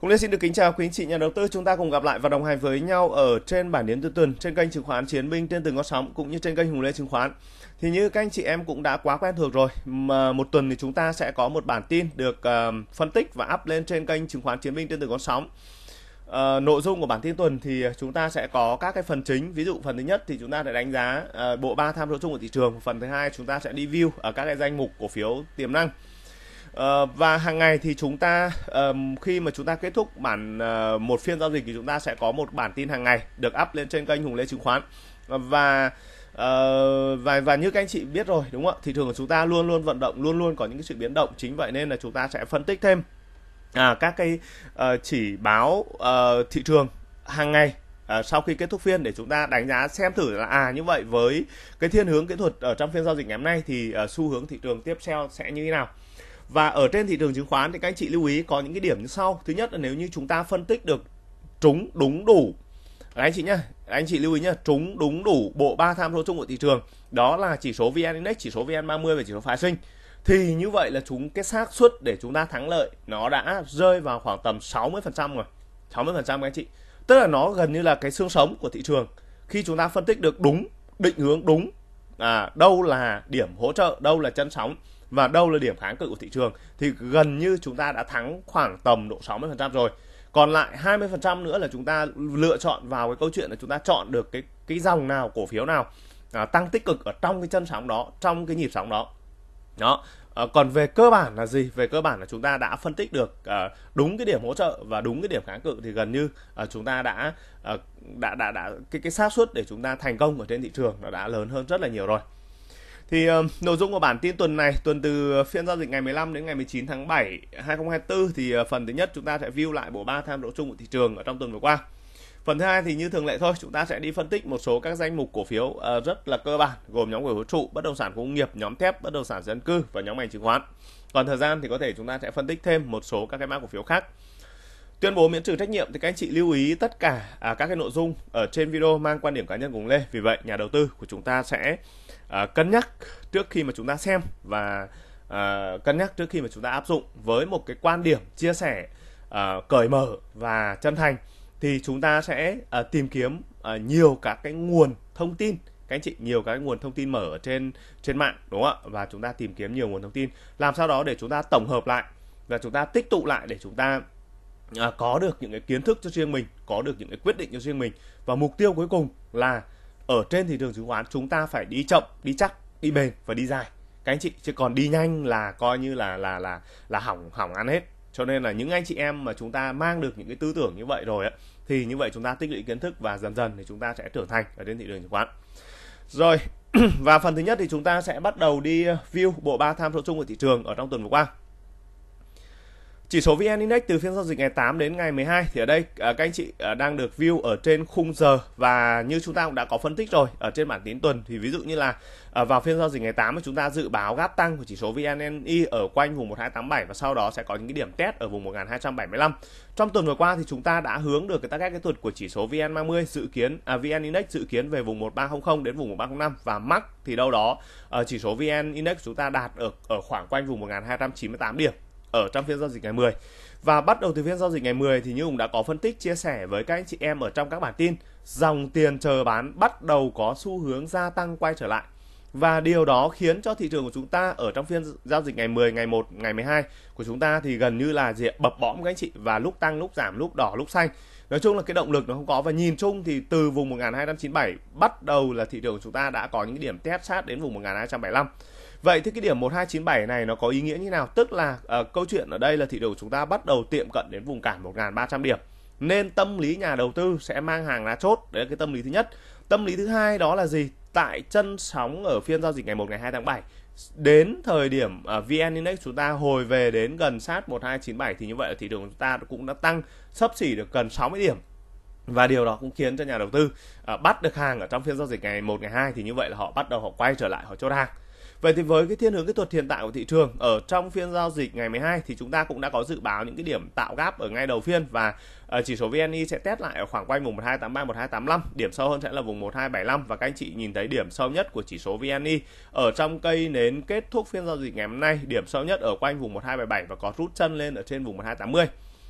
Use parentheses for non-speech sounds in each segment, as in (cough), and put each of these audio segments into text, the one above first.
Cũng Lê xin được kính chào quý anh chị nhà đầu tư. Chúng ta cùng gặp lại và đồng hành với nhau ở trên bản điểm tư tuần trên kênh chứng khoán Chiến binh trên từng con sóng cũng như trên kênh Hùng Lê chứng khoán. Thì như các anh chị em cũng đã quá quen thuộc rồi, mà một tuần thì chúng ta sẽ có một bản tin được uh, phân tích và up lên trên kênh chứng khoán Chiến binh trên từng con sóng. Uh, nội dung của bản tin tuần thì chúng ta sẽ có các cái phần chính ví dụ phần thứ nhất thì chúng ta sẽ đánh giá uh, bộ ba tham số chung của thị trường phần thứ hai chúng ta sẽ đi view ở các cái danh mục cổ phiếu tiềm năng Ờ, và hàng ngày thì chúng ta um, khi mà chúng ta kết thúc bản uh, một phiên giao dịch thì chúng ta sẽ có một bản tin hàng ngày được up lên trên kênh Hùng Lê Chứng khoán ờ, và Uh, và và như các anh chị biết rồi đúng không ạ thị trường của chúng ta luôn luôn vận động luôn luôn có những cái sự biến động chính vậy nên là chúng ta sẽ phân tích thêm à, các cái uh, chỉ báo uh, thị trường hàng ngày À, sau khi kết thúc phiên để chúng ta đánh giá xem thử là à như vậy với cái thiên hướng kỹ thuật ở trong phiên giao dịch ngày hôm nay thì uh, xu hướng thị trường tiếp theo sẽ như thế nào và ở trên thị trường chứng khoán thì các anh chị lưu ý có những cái điểm như sau. Thứ nhất là nếu như chúng ta phân tích được trúng đúng đủ các anh chị nhá, anh chị lưu ý nhá, trúng đúng đủ bộ ba tham số chung của thị trường, đó là chỉ số VN Index, chỉ số VN30 và chỉ số phái sinh. Thì như vậy là chúng cái xác suất để chúng ta thắng lợi nó đã rơi vào khoảng tầm 60% rồi. 60% các anh chị. Tức là nó gần như là cái xương sống của thị trường. Khi chúng ta phân tích được đúng, định hướng đúng, à, đâu là điểm hỗ trợ, đâu là chân sóng và đâu là điểm kháng cự của thị trường thì gần như chúng ta đã thắng khoảng tầm độ 60% rồi còn lại 20% nữa là chúng ta lựa chọn vào cái câu chuyện là chúng ta chọn được cái cái dòng nào cổ phiếu nào à, tăng tích cực ở trong cái chân sóng đó trong cái nhịp sóng đó đó à, còn về cơ bản là gì về cơ bản là chúng ta đã phân tích được à, đúng cái điểm hỗ trợ và đúng cái điểm kháng cự thì gần như à, chúng ta đã à, đã đã đã cái cái xác suất để chúng ta thành công ở trên thị trường nó đã lớn hơn rất là nhiều rồi thì uh, nội dung của bản tin tuần này, tuần từ phiên giao dịch ngày 15 đến ngày 19 tháng 7 2024 thì uh, phần thứ nhất chúng ta sẽ view lại bộ ba tham độ chung của thị trường ở trong tuần vừa qua. Phần thứ hai thì như thường lệ thôi, chúng ta sẽ đi phân tích một số các danh mục cổ phiếu uh, rất là cơ bản gồm nhóm cổ phiếu trụ, bất động sản công nghiệp, nhóm thép, bất động sản dân cư và nhóm ngành chứng khoán. Còn thời gian thì có thể chúng ta sẽ phân tích thêm một số các cái mã cổ phiếu khác tuyên bố miễn trừ trách nhiệm thì các anh chị lưu ý tất cả à, các cái nội dung ở trên video mang quan điểm cá nhân cùng lên vì vậy nhà đầu tư của chúng ta sẽ à, cân nhắc trước khi mà chúng ta xem và à, cân nhắc trước khi mà chúng ta áp dụng với một cái quan điểm chia sẻ à, cởi mở và chân thành thì chúng ta sẽ à, tìm kiếm à, nhiều các cái nguồn thông tin các anh chị nhiều các nguồn thông tin mở ở trên trên mạng đúng không ạ và chúng ta tìm kiếm nhiều nguồn thông tin làm sao đó để chúng ta tổng hợp lại và chúng ta tích tụ lại để chúng ta à, có được những cái kiến thức cho riêng mình có được những cái quyết định cho riêng mình và mục tiêu cuối cùng là ở trên thị trường chứng khoán chúng ta phải đi chậm đi chắc đi bền và đi dài các anh chị chứ còn đi nhanh là coi như là là là là hỏng hỏng ăn hết cho nên là những anh chị em mà chúng ta mang được những cái tư tưởng như vậy rồi ấy, thì như vậy chúng ta tích lũy kiến thức và dần dần thì chúng ta sẽ trưởng thành ở trên thị trường chứng khoán rồi (clears throat) và phần thứ nhất thì chúng ta sẽ bắt đầu đi view bộ ba tham số chung của thị trường ở trong tuần vừa qua chỉ số VN Index từ phiên giao dịch ngày 8 đến ngày 12 thì ở đây à, các anh chị à, đang được view ở trên khung giờ và như chúng ta cũng đã có phân tích rồi ở trên bản tín tuần thì ví dụ như là à, vào phiên giao dịch ngày 8 thì chúng ta dự báo gáp tăng của chỉ số VNI ở quanh vùng 1287 và sau đó sẽ có những cái điểm test ở vùng 1275. Trong tuần vừa qua thì chúng ta đã hướng được cái target kỹ thuật của chỉ số VN30 dự kiến à, VN Index dự kiến về vùng 1300 đến vùng 1305 và mắc thì đâu đó ờ, chỉ số VN Index chúng ta đạt ở ở khoảng quanh vùng 1298 điểm ở trong phiên giao dịch ngày 10. Và bắt đầu từ phiên giao dịch ngày 10 thì như Hùng đã có phân tích chia sẻ với các anh chị em ở trong các bản tin, dòng tiền chờ bán bắt đầu có xu hướng gia tăng quay trở lại. Và điều đó khiến cho thị trường của chúng ta ở trong phiên giao dịch ngày 10, ngày 1, ngày 12 của chúng ta thì gần như là gì bập bõm các anh chị và lúc tăng, lúc giảm, lúc đỏ, lúc xanh. Nói chung là cái động lực nó không có và nhìn chung thì từ vùng 1297 bắt đầu là thị trường của chúng ta đã có những điểm test sát đến vùng 1275. Vậy thì cái điểm 1297 này nó có ý nghĩa như nào? Tức là uh, câu chuyện ở đây là thị trường chúng ta bắt đầu tiệm cận đến vùng cản 1300 điểm. Nên tâm lý nhà đầu tư sẽ mang hàng ra chốt, đấy là cái tâm lý thứ nhất. Tâm lý thứ hai đó là gì? Tại chân sóng ở phiên giao dịch ngày 1 ngày 2 tháng 7 đến thời điểm uh, ờ, VN Index chúng ta hồi về đến gần sát 1297 thì như vậy là thị trường chúng ta cũng đã tăng sấp xỉ được gần 60 điểm và điều đó cũng khiến cho nhà đầu tư uh, bắt được hàng ở trong phiên giao dịch ngày 1 ngày 2 thì như vậy là họ bắt đầu họ quay trở lại họ chốt hàng Vậy thì với cái thiên hướng kỹ thuật hiện tại của thị trường ở trong phiên giao dịch ngày 12 thì chúng ta cũng đã có dự báo những cái điểm tạo gap ở ngay đầu phiên và ờ, chỉ số VNI sẽ test lại ở khoảng quanh vùng 1283 1285, điểm sâu hơn sẽ là vùng 1275 và các anh chị nhìn thấy điểm sâu nhất của chỉ số VNI ở trong cây nến kết thúc phiên giao dịch ngày hôm nay, điểm sâu nhất ở quanh vùng 1277 và có rút chân lên ở trên vùng 1280.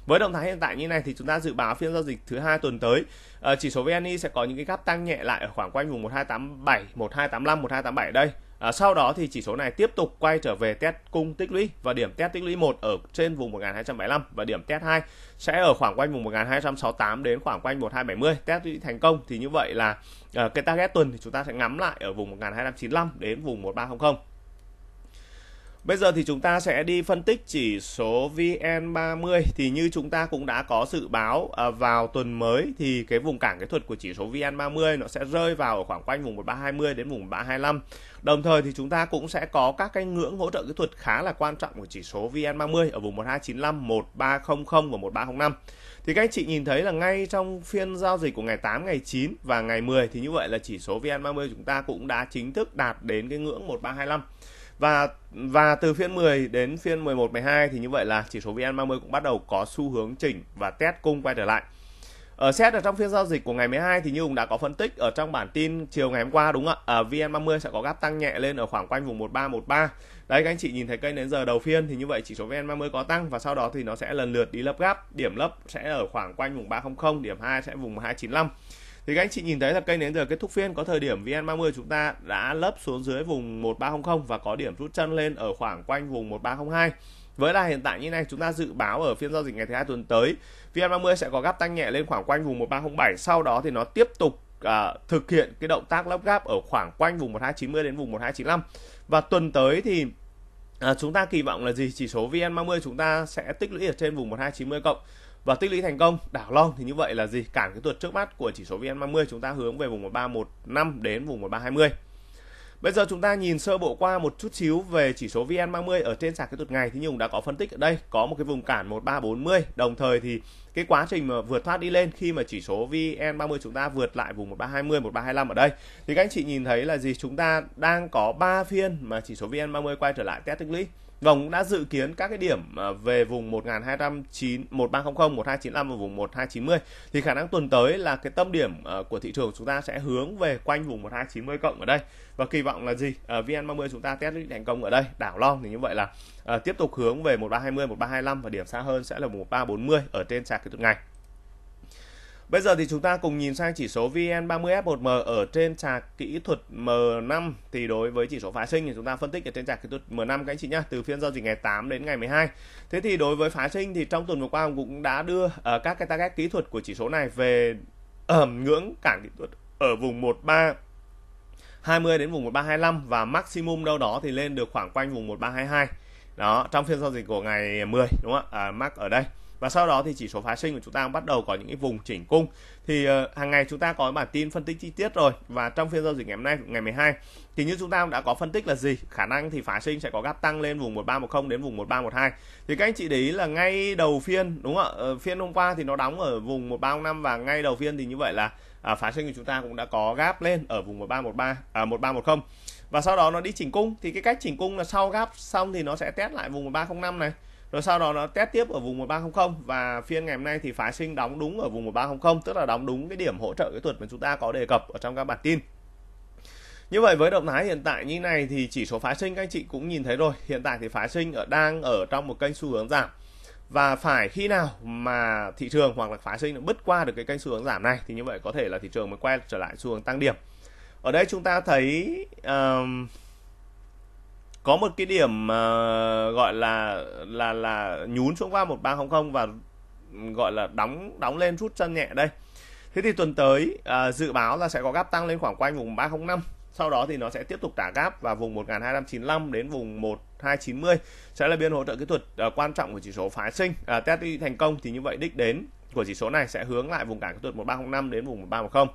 Với động thái hiện tại như này thì chúng ta dự báo phiên giao dịch thứ hai tuần tới ờ, chỉ số VNI sẽ có những cái gap tăng nhẹ lại ở khoảng quanh vùng 1287, 1285, 1287 đây À, sau đó thì chỉ số này tiếp tục quay trở về test cung tích lũy và điểm test tích lũy 1 ở trên vùng 1275 và điểm test 2 sẽ ở khoảng quanh vùng 1268 đến khoảng quanh 1270 test tích lũy thành công thì như vậy là à, cái target tuần thì chúng ta sẽ ngắm lại ở vùng 1295 đến vùng 1300 Bây giờ thì chúng ta sẽ đi phân tích chỉ số VN30 thì như chúng ta cũng đã có dự báo à, vào tuần mới thì cái vùng cản kỹ thuật của chỉ số VN30 nó sẽ rơi vào ở khoảng quanh vùng 1320 đến vùng 1325. Đồng thời thì chúng ta cũng sẽ có các cái ngưỡng hỗ trợ kỹ thuật khá là quan trọng của chỉ số VN30 ở vùng 1295, 1300 và 1305. Thì các anh chị nhìn thấy là ngay trong phiên giao dịch của ngày 8, ngày 9 và ngày 10 thì như vậy là chỉ số VN30 chúng ta cũng đã chính thức đạt đến cái ngưỡng 1325 và và từ phiên 10 đến phiên 11 12 thì như vậy là chỉ số VN30 cũng bắt đầu có xu hướng chỉnh và test cung quay trở lại. Ở ờ, xét ở trong phiên giao dịch của ngày 12 thì như cũng đã có phân tích ở trong bản tin chiều ngày hôm qua đúng không ạ? À, ờ, VN30 sẽ có gap tăng nhẹ lên ở khoảng quanh vùng 1313. Đấy các anh chị nhìn thấy kênh đến giờ đầu phiên thì như vậy chỉ số VN30 có tăng và sau đó thì nó sẽ lần lượt đi lấp gap, điểm lấp sẽ ở khoảng quanh vùng 300, điểm 2 sẽ vùng 295 thì các anh chị nhìn thấy là kênh đến giờ kết thúc phiên có thời điểm VN30 chúng ta đã lấp xuống dưới vùng 1300 và có điểm rút chân lên ở khoảng quanh vùng 1302 với là hiện tại như này chúng ta dự báo ở phiên giao dịch ngày thứ hai tuần tới VN30 sẽ có gap tăng nhẹ lên khoảng quanh vùng 1307 sau đó thì nó tiếp tục à, thực hiện cái động tác lắp gáp ở khoảng quanh vùng 1290 đến vùng 1295 và tuần tới thì à, chúng ta kỳ vọng là gì chỉ số VN30 chúng ta sẽ tích lũy ở trên vùng 1290 cộng và tích lũy thành công đảo long thì như vậy là gì cản cái tuột trước mắt của chỉ số VN30 chúng ta hướng về vùng 1315 đến vùng 1320 Bây giờ chúng ta nhìn sơ bộ qua một chút xíu về chỉ số VN30 ở trên sàn kỹ thuật ngày thì Nhung đã có phân tích ở đây, có một cái vùng cản 1340. Đồng thời thì cái quá trình mà vượt thoát đi lên khi mà chỉ số VN30 chúng ta vượt lại vùng 1320, 1325 ở đây thì các anh chị nhìn thấy là gì? Chúng ta đang có 3 phiên mà chỉ số VN30 quay trở lại test tích lũy. Vòng cũng đã dự kiến các cái điểm à, về vùng 1209 1300, 1295 và vùng 1290 thì khả năng tuần tới là cái tâm điểm à, của thị trường chúng ta sẽ hướng về quanh vùng 1290 cộng ở đây. Và kỳ vọng là gì? À, VN30 chúng ta test thành công ở đây, đảo long thì như vậy là tiếp tục hướng về 1320, 1325 và điểm xa hơn sẽ là 1340 ở trên sạc kỹ thuật ngày. Bây giờ thì chúng ta cùng nhìn sang chỉ số VN30F1M ở trên trạc kỹ thuật M5 thì đối với chỉ số phái sinh thì chúng ta phân tích ở trên trạc kỹ thuật M5 các anh chị nhá, từ phiên giao dịch ngày 8 đến ngày 12. Thế thì đối với phái sinh thì trong tuần vừa qua cũng đã đưa uh, các cái target kỹ thuật của chỉ số này về ở uh, ngưỡng cản kỹ thuật ở vùng 13 20 đến vùng 1325 và maximum đâu đó thì lên được khoảng quanh vùng 1322. Đó, trong phiên giao dịch của ngày 10 đúng không ạ? À, uh, max ở đây và sau đó thì chỉ số phái sinh của chúng ta bắt đầu có những cái vùng chỉnh cung thì uh, hàng ngày chúng ta có bản tin phân tích chi tiết rồi và trong phiên giao dịch ngày hôm nay ngày 12 thì như chúng ta đã có phân tích là gì khả năng thì phái sinh sẽ có gap tăng lên vùng 1310 đến vùng 1312 thì các anh chị để ý là ngay đầu phiên đúng không ạ ờ, phiên hôm qua thì nó đóng ở vùng 1305 và ngay đầu phiên thì như vậy là à, phái sinh của chúng ta cũng đã có gap lên ở vùng 1313 à, 1310 và sau đó nó đi chỉnh cung thì cái cách chỉnh cung là sau gap xong thì nó sẽ test lại vùng 1305 này rồi sau đó nó test tiếp ở vùng 1300 và phiên ngày hôm nay thì phái sinh đóng đúng ở vùng 1300 tức là đóng đúng cái điểm hỗ trợ kỹ thuật mà chúng ta có đề cập ở trong các bản tin như vậy với động thái hiện tại như này thì chỉ số phái sinh các anh chị cũng nhìn thấy rồi hiện tại thì phái sinh ở đang ở trong một kênh xu hướng giảm và phải khi nào mà thị trường hoặc là phái sinh nó bứt qua được cái kênh xu hướng giảm này thì như vậy có thể là thị trường mới quay trở lại xu hướng tăng điểm ở đây chúng ta thấy um, có một cái điểm uh, gọi là là là nhún xuống qua một ba không không và ừ, gọi là đóng đóng lên rút chân nhẹ đây. Thế thì tuần tới uh, dự báo là sẽ có gap tăng lên khoảng quanh vùng ba không năm sau đó thì nó sẽ tiếp tục trả gáp và vùng 1295 đến vùng 1290 sẽ là biên hỗ trợ kỹ thuật uh, quan trọng của chỉ số phái sinh uh, test đi thành công thì như vậy đích đến của chỉ số này sẽ hướng lại vùng cản kỹ thuật 1305 đến vùng 1310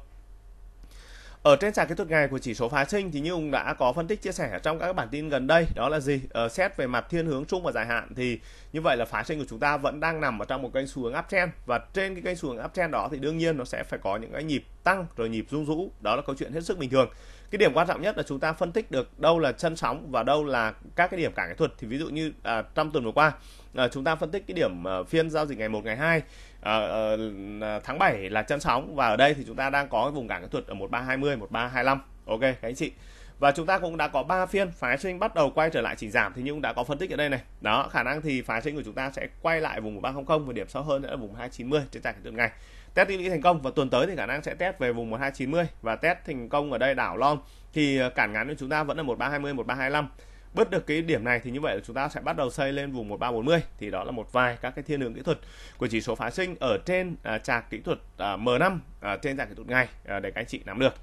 ở trên sàn kỹ thuật ngày của chỉ số phái sinh thì như ông đã có phân tích chia sẻ trong các bản tin gần đây đó là gì? Ờ, xét về mặt thiên hướng chung và dài hạn thì như vậy là phái sinh của chúng ta vẫn đang nằm ở trong một kênh xu hướng uptrend và trên cái kênh xu hướng uptrend đó thì đương nhiên nó sẽ phải có những cái nhịp tăng rồi nhịp rung rũ đó là câu chuyện hết sức bình thường cái điểm quan trọng nhất là chúng ta phân tích được đâu là chân sóng và đâu là các cái điểm cản kỹ thuật thì ví dụ như à, trong tuần vừa qua à, chúng ta phân tích cái điểm à, phiên giao dịch ngày 1 ngày 2 à, à, tháng 7 là chân sóng và ở đây thì chúng ta đang có cái vùng cản kỹ thuật ở 1320 1325 ok các anh chị và chúng ta cũng đã có 3 phiên phái sinh bắt đầu quay trở lại chỉ giảm thì nhưng đã có phân tích ở đây này đó khả năng thì phái sinh của chúng ta sẽ quay lại vùng 300 và điểm sâu hơn nữa là vùng 290 trên trạng tuần ngày test tích lũy thành công và tuần tới thì khả năng sẽ test về vùng 1290 và test thành công ở đây đảo lon thì ờ, cản ngắn của chúng ta vẫn là 1320 1325 Bứt được cái điểm này thì như vậy là chúng ta sẽ bắt đầu xây lên vùng 1340 thì đó là một vài các cái thiên đường kỹ thuật của chỉ số phái sinh ở trên à, trạc kỹ thuật à, M5 à, trên trạc kỹ thuật ngày à, để các anh chị nắm được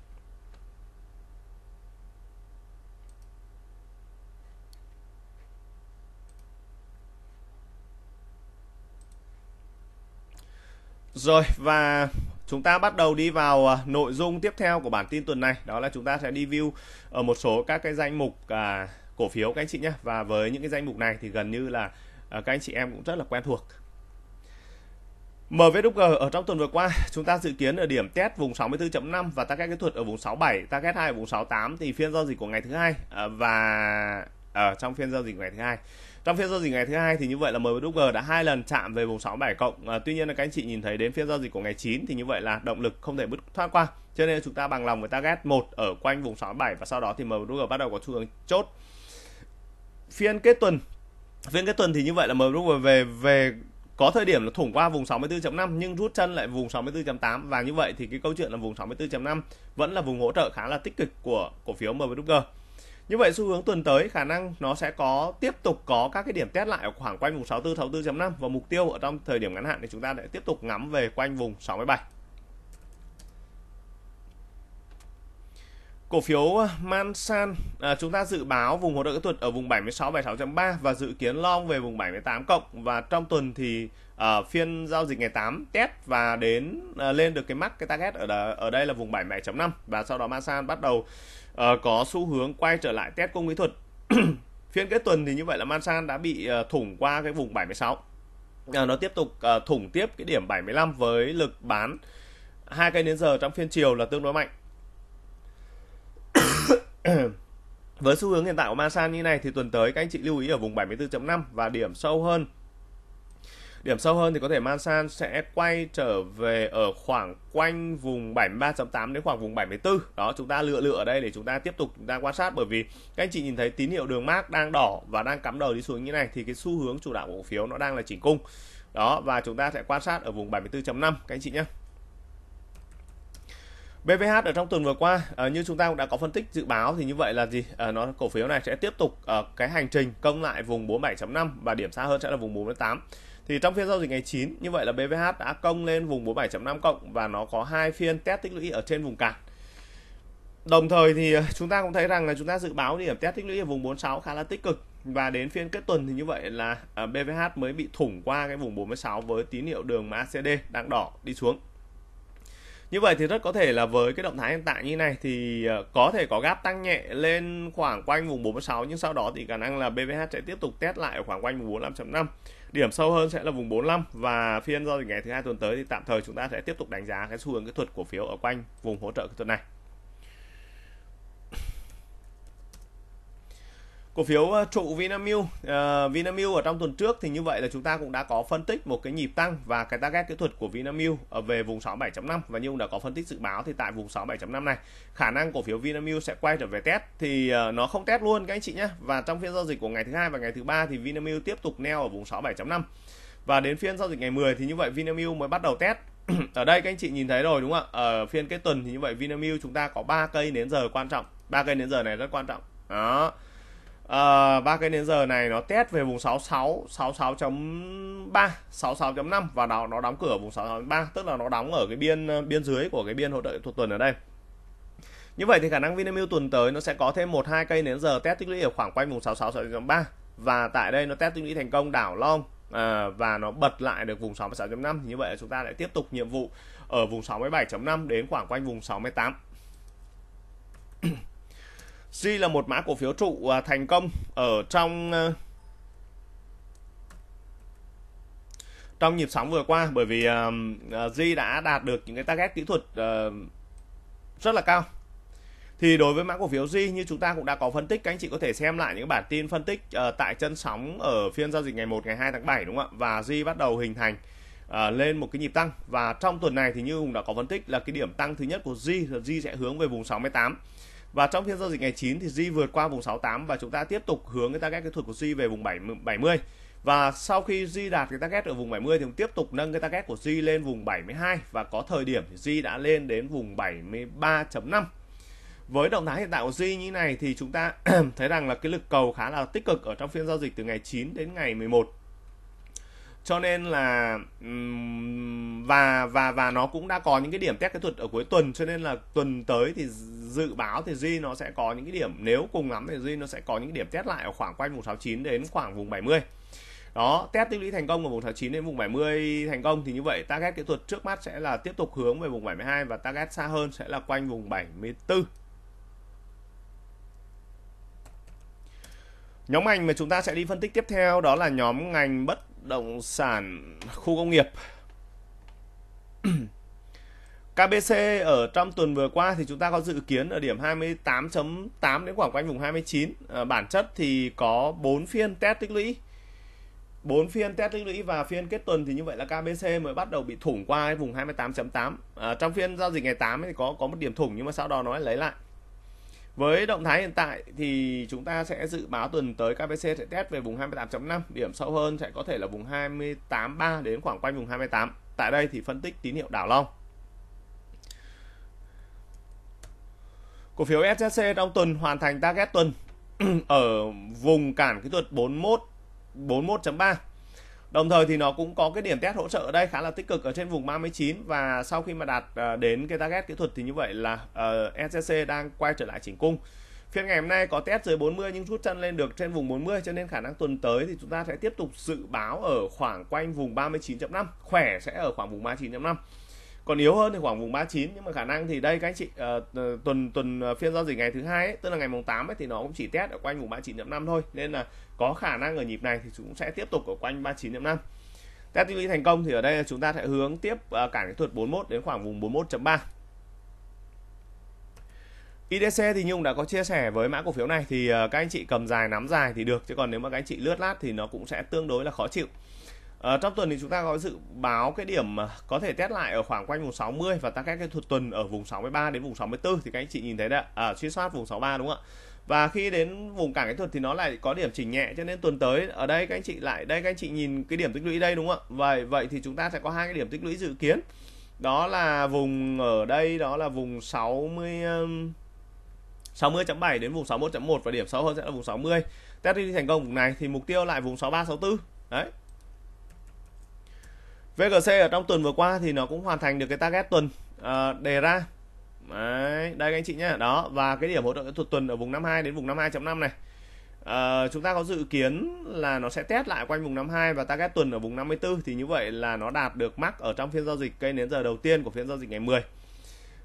Rồi và chúng ta bắt đầu đi vào à, nội dung tiếp theo của bản tin tuần này đó là chúng ta sẽ review ở ờ, một số các cái danh mục à, cổ phiếu các anh chị nhé và với những cái danh mục này thì gần như là à, các anh chị em cũng rất là quen thuộc MVDG ở trong tuần vừa qua chúng ta dự kiến ở điểm test vùng 64.5 và target kỹ thuật ở vùng 67, target 2 ở vùng 68 thì phiên giao dịch của ngày thứ hai à, và ở à, trong phiên giao dịch ngày thứ hai trong phiên giao dịch ngày thứ hai thì như vậy là MWG đã hai lần chạm về vùng 67 cộng à, tuy nhiên là các anh chị nhìn thấy đến phiên giao dịch của ngày 9 thì như vậy là động lực không thể bứt thoát qua cho nên chúng ta bằng lòng với target 1 ở quanh vùng 67 và sau đó thì MWG bắt đầu có xu hướng chốt phiên kết tuần phiên kết tuần thì như vậy là MWG về về có thời điểm là thủng qua vùng 64.5 nhưng rút chân lại vùng 64.8 và như vậy thì cái câu chuyện là vùng 64.5 vẫn là vùng hỗ trợ khá là tích cực của cổ phiếu MWG. Như vậy xu hướng tuần tới khả năng nó sẽ có tiếp tục có các cái điểm test lại ở khoảng quanh vùng 64 64.5 và mục tiêu ở trong thời điểm ngắn hạn thì chúng ta lại tiếp tục ngắm về quanh vùng 67. Cổ phiếu ờ, Mansan à, chúng ta dự báo vùng hỗ trợ kỹ thuật ở vùng 76 76.3 và dự kiến long về vùng 78 cộng và trong tuần thì à, phiên giao dịch ngày 8 test và đến à, lên được cái mắc cái target ở ở đây là vùng 77.5 và sau đó Mansan bắt đầu Ờ, có xu hướng quay trở lại test công kỹ thuật (clears throat) phiên kết tuần thì như vậy là Mansan đã bị ờ, thủng qua cái vùng 76 uh, ờ, nó tiếp tục thủng tiếp cái điểm 75 với lực bán hai cây đến giờ trong phiên chiều là tương đối mạnh (clears throat) với xu hướng hiện tại của Mansan như này thì tuần tới các anh chị lưu ý ở vùng 74.5 và điểm sâu hơn Điểm sâu hơn thì có thể man san sẽ quay trở về ở khoảng quanh vùng 73.8 đến khoảng vùng 74. Đó chúng ta lựa lựa ở đây để chúng ta tiếp tục chúng ta quan sát bởi vì các anh chị nhìn thấy tín hiệu đường mát đang đỏ và đang cắm đầu đi xuống như này thì cái xu hướng chủ đạo cổ phiếu nó đang là chỉnh cung. Đó và chúng ta sẽ quan sát ở vùng 74.5 các anh chị nhé. BVH ở trong tuần vừa qua ờ, như chúng ta cũng đã có phân tích dự báo thì như vậy là gì? Ờ, nó cổ phiếu này sẽ tiếp tục ờ, cái hành trình công lại vùng 47.5 và điểm xa hơn sẽ là vùng 48. Thì trong phiên giao dịch ngày 9 như vậy là BVH đã công lên vùng 47.5 cộng và nó có hai phiên test tích lũy ở trên vùng cản. Đồng thời thì ờ, chúng ta cũng thấy rằng là chúng ta dự báo điểm test tích lũy ở vùng 46 khá là tích cực và đến phiên kết tuần thì như vậy là ờ, BVH mới bị thủng qua cái vùng 46 với tín hiệu đường macd đang đỏ đi xuống. Như vậy thì rất có thể là với cái động thái hiện tại như này thì ờ, có thể có gap tăng nhẹ lên khoảng quanh vùng 46 nhưng sau đó thì khả năng là BVH sẽ tiếp tục test lại ở khoảng quanh vùng 45.5 điểm sâu hơn sẽ là vùng 45 và phiên giao dịch ngày thứ hai tuần tới thì tạm thời chúng ta sẽ tiếp tục đánh giá cái xu hướng kỹ thuật cổ phiếu ở quanh vùng hỗ trợ kỹ thuật này Cổ phiếu ờ, trụ Vinamilk, ờ, Vinamilk ở trong tuần trước thì như vậy là chúng ta cũng đã có phân tích một cái nhịp tăng và cái target kỹ thuật của Vinamilk ở ờ, về vùng 67.5 và như ông đã có phân tích dự báo thì tại vùng 67.5 này khả năng cổ phiếu Vinamilk sẽ quay trở về test thì nó không test luôn các anh chị nhé và trong phiên giao dịch của ngày thứ hai và ngày thứ ba thì Vinamilk tiếp tục neo ở vùng 67.5 và đến phiên giao dịch ngày 10 thì như vậy Vinamilk mới bắt đầu test (clears throat) ở đây các anh chị nhìn thấy rồi đúng không ạ ở phiên kết tuần thì như vậy Vinamilk chúng ta có ba cây nến giờ quan trọng ba cây nến giờ này rất quan trọng đó Ờ, ba uh, cây nến giờ này nó test về vùng 66 66.3 66.5 và nó nó đóng cửa ở vùng 66.3 tức là nó đóng ở cái biên ờ, biên dưới của cái biên hỗ trợ thuộc tuần ở đây như vậy thì khả năng Vinamilk tuần tới nó sẽ có thêm một hai cây nến giờ test tích lũy ở khoảng quanh vùng 66.3 và tại đây nó test tích lũy thành công đảo long à, và nó bật lại được vùng 66.5 như vậy chúng ta lại tiếp tục nhiệm vụ ở vùng 67.5 đến khoảng quanh vùng 68 G là một mã cổ phiếu trụ à, thành công ở trong ờ, trong nhịp sóng vừa qua bởi vì uh, đã đạt được những cái target kỹ thuật uh, rất là cao. Thì đối với mã cổ phiếu Z như chúng ta cũng đã có phân tích, các anh chị có thể xem lại những bản tin phân tích uh, tại chân sóng ở phiên giao dịch ngày 1 ngày 2 tháng 7 đúng không ạ? Và Z bắt đầu hình thành uh, lên một cái nhịp tăng và trong tuần này thì như cũng đã có phân tích là cái điểm tăng thứ nhất của Z là Z sẽ hướng về vùng 68. Và trong phiên giao dịch ngày 9 thì J vượt qua vùng 68 và chúng ta tiếp tục hướng cái target kỹ thuật của J về vùng 7, 70. Và sau khi J đạt cái target ở vùng 70 thì tiếp tục nâng cái target của J lên vùng 72 và có thời điểm J đã lên đến vùng 73.5. Với động thái hiện tại của J như này thì chúng ta (clears throat) thấy rằng là cái lực cầu khá là tích cực ở trong phiên giao dịch từ ngày 9 đến ngày 11 cho nên là và và và nó cũng đã có những cái điểm test kỹ thuật ở cuối tuần cho nên là tuần tới thì dự báo thì duy nó sẽ có những cái điểm nếu cùng lắm thì duy nó sẽ có những cái điểm test lại ở khoảng quanh vùng 69 đến khoảng vùng 70 đó test tích lũy thành công ở vùng 69 đến vùng 70 thành công thì như vậy target kỹ thuật trước mắt sẽ là tiếp tục hướng về vùng 72 và target xa hơn sẽ là quanh vùng 74 Nhóm ngành mà chúng ta sẽ đi phân tích tiếp theo đó là nhóm ngành bất bất động sản khu công nghiệp (clears throat) KBC ở trong tuần vừa qua thì chúng ta có dự kiến ở điểm 28.8 đến khoảng quanh vùng 29 à, bản chất thì có 4 phiên test tích lũy 4 phiên test tích lũy và phiên kết tuần thì như vậy là KBC mới bắt đầu bị thủng qua cái vùng 28.8 à, trong phiên giao dịch ngày 8 thì có có một điểm thủng nhưng mà sau đó nó lại lấy lại với động thái hiện tại thì chúng ta sẽ dự báo tuần tới KBC sẽ test về vùng 28.5, điểm sâu hơn sẽ có thể là vùng 28.3 đến khoảng quanh vùng 28. Tại đây thì phân tích tín hiệu đảo long. Cổ phiếu SJC trong tuần hoàn thành target tuần (clears throat) ở vùng cản kỹ thuật 41 41.3 Đồng thời thì nó cũng có cái điểm test hỗ trợ ở đây khá là tích cực ở trên vùng 39 và sau khi mà đạt ờ, đến cái target kỹ thuật thì như vậy là uh, đang quay trở lại chỉnh cung. Phiên ngày hôm nay có test dưới 40 nhưng rút chân lên được trên vùng 40 cho nên khả năng tuần tới thì chúng ta sẽ tiếp tục dự báo ở khoảng quanh vùng 39.5, khỏe sẽ ở khoảng vùng 39.5 còn yếu hơn thì khoảng vùng 39 nhưng mà khả năng thì đây các anh chị uh, tuần tuần ờ, phiên giao dịch ngày thứ hai tức là ngày mùng 8 ấy, thì nó cũng chỉ test ở quanh vùng 39.5 thôi nên là có khả năng ở nhịp này thì chúng sẽ tiếp tục ở quanh 39.5 test tích lũy thành công thì ở đây chúng ta sẽ hướng tiếp uh, cản kỹ thuật 41 đến khoảng vùng 41.3 IDC thì Nhung đã có chia sẻ với mã cổ phiếu này thì các anh chị cầm dài nắm dài thì được chứ còn nếu mà các anh chị lướt lát thì nó cũng sẽ tương đối là khó chịu. À, trong tuần thì chúng ta có dự báo cái điểm ờ, có thể test lại ở khoảng quanh vùng 60 và ta các cái thuật tuần ở vùng 63 đến vùng 64 thì các anh chị nhìn thấy đấy à, suy soát vùng 63 đúng không ạ và khi đến vùng cản kỹ thuật thì nó lại có điểm chỉnh nhẹ cho nên tuần tới ở đây các anh chị lại đây các anh chị nhìn cái điểm tích lũy đây đúng không ạ vậy vậy thì chúng ta sẽ có hai cái điểm tích lũy dự kiến đó là vùng ở đây đó là vùng 60 60.7 đến vùng 61.1 và điểm sâu hơn sẽ là vùng 60 test đi thành công vùng này thì mục tiêu lại vùng 63 64 đấy VGC ở trong tuần vừa qua thì nó cũng hoàn thành được cái target tuần à, đề ra Đấy, đây các anh chị nhé đó và cái điểm hỗ trợ thuật tuần ở vùng 52 đến vùng 52.5 này à, chúng ta có dự kiến là nó sẽ test lại quanh vùng 52 và target tuần ở vùng 54 thì như vậy là nó đạt được mắc ở trong phiên giao dịch cây nến giờ đầu tiên của phiên giao dịch ngày 10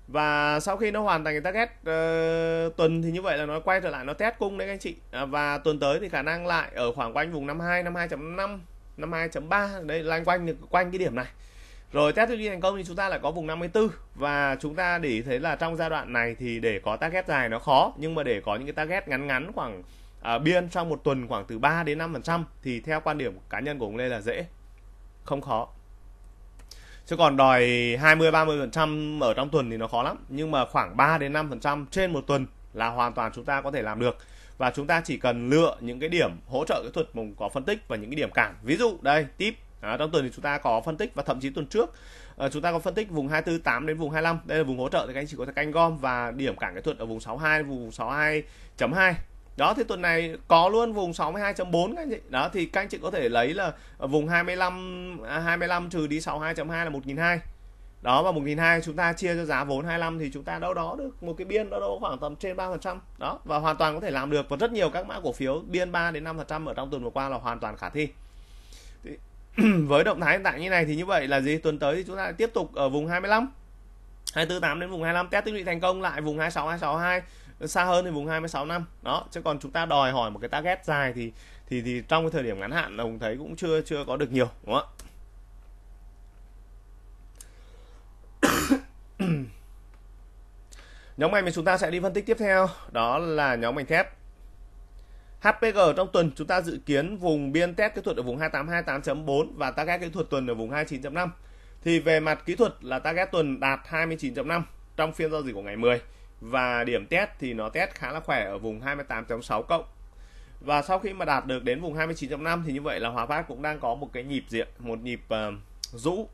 và sau khi nó hoàn thành cái target uh, tuần thì như vậy là nó quay trở lại nó test cung đấy các anh chị à, và tuần tới thì khả năng lại ở khoảng quanh vùng 52 52.5 năm 2.3 đây loanh quanh được quanh cái điểm này rồi test tư duy thành công thì chúng ta lại có vùng 54 và chúng ta để thấy là trong giai đoạn này thì để có target dài nó khó nhưng mà để có những cái target ngắn ngắn khoảng à, biên trong một tuần khoảng từ 3 đến 5% thì theo quan điểm cá nhân của ông Lê là dễ không khó chứ còn đòi 20 30% ở trong tuần thì nó khó lắm nhưng mà khoảng 3 đến 5% trên một tuần là hoàn toàn chúng ta có thể làm được và chúng ta chỉ cần lựa những cái điểm hỗ trợ kỹ thuật mình có phân tích và những cái điểm cản ví dụ đây tip À, trong tuần thì chúng ta có phân tích và thậm chí tuần trước à, chúng ta có phân tích vùng 248 đến vùng 25 đây là vùng hỗ trợ thì các anh chỉ có thể canh gom và điểm cản kỹ thuật ở vùng 62 vùng 62.2 đó thì tuần này có luôn vùng 62.4 các anh chị đó thì các anh chị có thể lấy là vùng 25 25 à, trừ đi 62.2 là 1.200 đó và 1.200 chúng ta chia cho giá vốn 25 thì chúng ta đâu đó được một cái biên đâu đó khoảng tầm trên 3% đó và hoàn toàn có thể làm được và rất nhiều các mã cổ phiếu biên 3 đến 5% ở trong tuần vừa qua là hoàn toàn khả thi thì, (clears throat) với động thái hiện tại như này thì như vậy là gì tuần tới thì chúng ta tiếp tục ở vùng 25 248 đến vùng 25 test tích lũy thành công lại vùng 26 262 xa hơn thì vùng 26 năm đó chứ còn chúng ta đòi hỏi một cái target dài thì thì thì trong cái thời điểm ngắn hạn là hùng thấy cũng chưa chưa có được nhiều đúng không ạ Nhóm ngành mà chúng ta sẽ đi phân tích tiếp theo đó là nhóm ngành thép. HPG trong tuần chúng ta dự kiến vùng biên test kỹ thuật ở vùng 2828.4 và target kỹ thuật tuần ở vùng 29.5. Thì về mặt kỹ thuật là target tuần đạt 29.5 trong phiên giao dịch của ngày 10 và điểm test thì nó test khá là khỏe ở vùng 28.6 cộng. Và sau khi mà đạt được đến vùng 29.5 thì như vậy là Hòa Phát cũng đang có một cái nhịp diện, một nhịp uh, rũ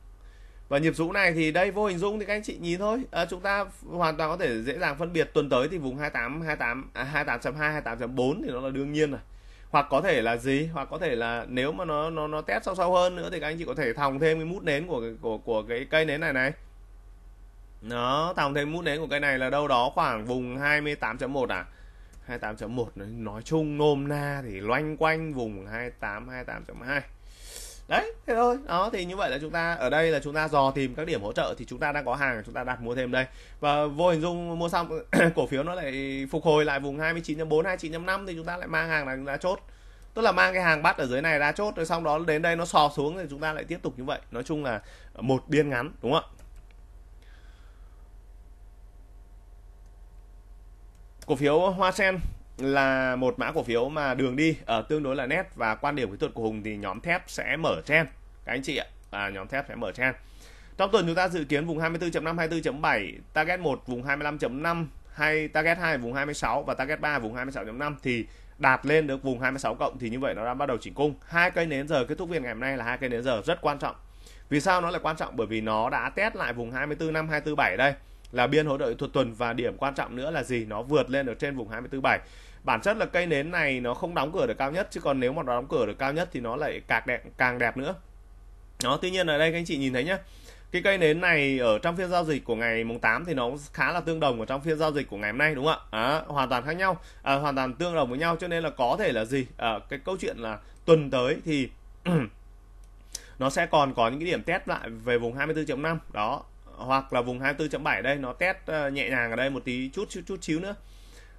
và nhịp rũ này thì đây vô hình dung thì các anh chị nhìn thôi à, chúng ta hoàn toàn có thể dễ dàng phân biệt tuần tới thì vùng 28 28 à, 28.2 28.4 thì nó là đương nhiên rồi hoặc có thể là gì hoặc có thể là nếu mà nó nó nó test sâu sâu hơn nữa thì các anh chị có thể thòng thêm cái mút nến của của của cái cây nến này này nó thòng thêm mút nến của cây này là đâu đó khoảng vùng 28.1 à 28.1 nói chung nôm na thì loanh quanh vùng 28 28.2 đấy thế thôi đó thì như vậy là chúng ta ở đây là chúng ta dò tìm các điểm hỗ trợ thì chúng ta đang có hàng chúng ta đặt mua thêm đây và vô hình dung mua xong (coughs) cổ phiếu nó lại phục hồi lại vùng 29.4 29.5 thì chúng ta lại mang hàng là đã chốt tức là mang cái hàng bắt ở dưới này đã chốt rồi xong đó đến đây nó sò xuống thì chúng ta lại tiếp tục như vậy nói chung là một biên ngắn đúng không ạ cổ phiếu hoa sen là một mã cổ phiếu mà đường đi ở ờ, uh, tương đối là nét và quan điểm kỹ thuật của Hùng thì nhóm thép sẽ mở trend các anh chị ạ à, nhóm thép sẽ mở trend trong tuần chúng ta dự kiến vùng 24.5 24.7 target 1 vùng 25.5 hay target 2 vùng 26 và target 3 vùng 26.5 thì đạt lên được vùng 26 cộng thì như vậy nó đã bắt đầu chỉnh cung hai cây nến giờ kết thúc phiên ngày hôm nay là hai cây nến giờ rất quan trọng vì sao nó lại quan trọng bởi vì nó đã test lại vùng 24 năm 247 đây là biên hỗ trợ thuật tuần và điểm quan trọng nữa là gì nó vượt lên ở trên vùng 247 bản chất là cây nến này nó không đóng cửa được cao nhất chứ còn nếu mà nó đóng cửa được cao nhất thì nó lại càng đẹp càng đẹp nữa đó tuy nhiên ở đây các anh chị nhìn thấy nhá cái cây nến này ở trong phiên giao dịch của ngày mùng 8 thì nó khá là tương đồng ở trong phiên giao dịch của ngày hôm nay đúng không ạ à, hoàn toàn khác nhau à, hoàn toàn tương đồng với nhau cho nên là có thể là gì à, cái câu chuyện là tuần tới thì (clears throat) nó sẽ còn có những cái điểm test lại về vùng 24.5 đó hoặc là vùng 24.7 đây nó test ờ, nhẹ nhàng ở đây một tí chút chút chút xíu nữa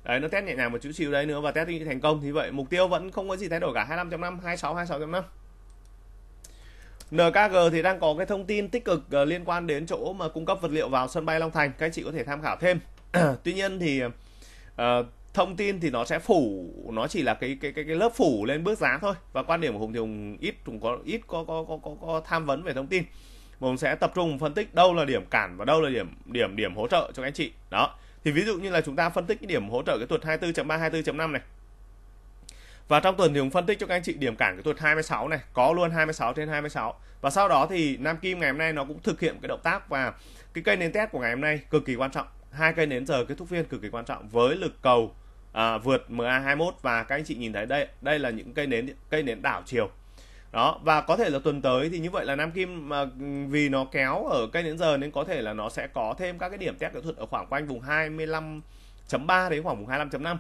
đấy nó test nhẹ nhàng một chút xíu đấy nữa và test thành công thì vậy mục tiêu vẫn không có gì thay đổi cả 25.5 26 26.5 NKG thì đang có cái thông tin tích cực ờ, liên quan đến chỗ mà cung cấp vật liệu vào sân bay Long Thành các anh chị có thể tham khảo thêm (clears throat) tuy nhiên thì uh, thông tin thì nó sẽ phủ nó chỉ là cái cái cái cái lớp phủ lên bước giá thôi và quan điểm của Hùng thì Hùng ít cũng có ít có có có có, có tham vấn về thông tin mình sẽ tập trung phân tích đâu là điểm cản và đâu là điểm điểm điểm hỗ trợ cho các anh chị đó thì ví dụ như là chúng ta phân tích cái điểm hỗ trợ cái tuột 24.3 24.5 này và trong tuần thì cũng phân tích cho các anh chị điểm cản cái tuột 26 này có luôn 26 trên 26 và sau đó thì Nam Kim ngày hôm nay nó cũng thực hiện cái động tác và cái cây nến test của ngày hôm nay cực kỳ quan trọng hai cây nến giờ kết thúc phiên cực kỳ quan trọng với lực cầu à, vượt MA21 và các anh chị nhìn thấy đây đây là những cây nến cây nến đảo chiều đó và có thể là tuần tới thì như vậy là Nam Kim mà vì nó kéo ở cây đến giờ nên có thể là nó sẽ có thêm các cái điểm test kỹ thuật ở khoảng quanh vùng 25.3 đến khoảng vùng 25.5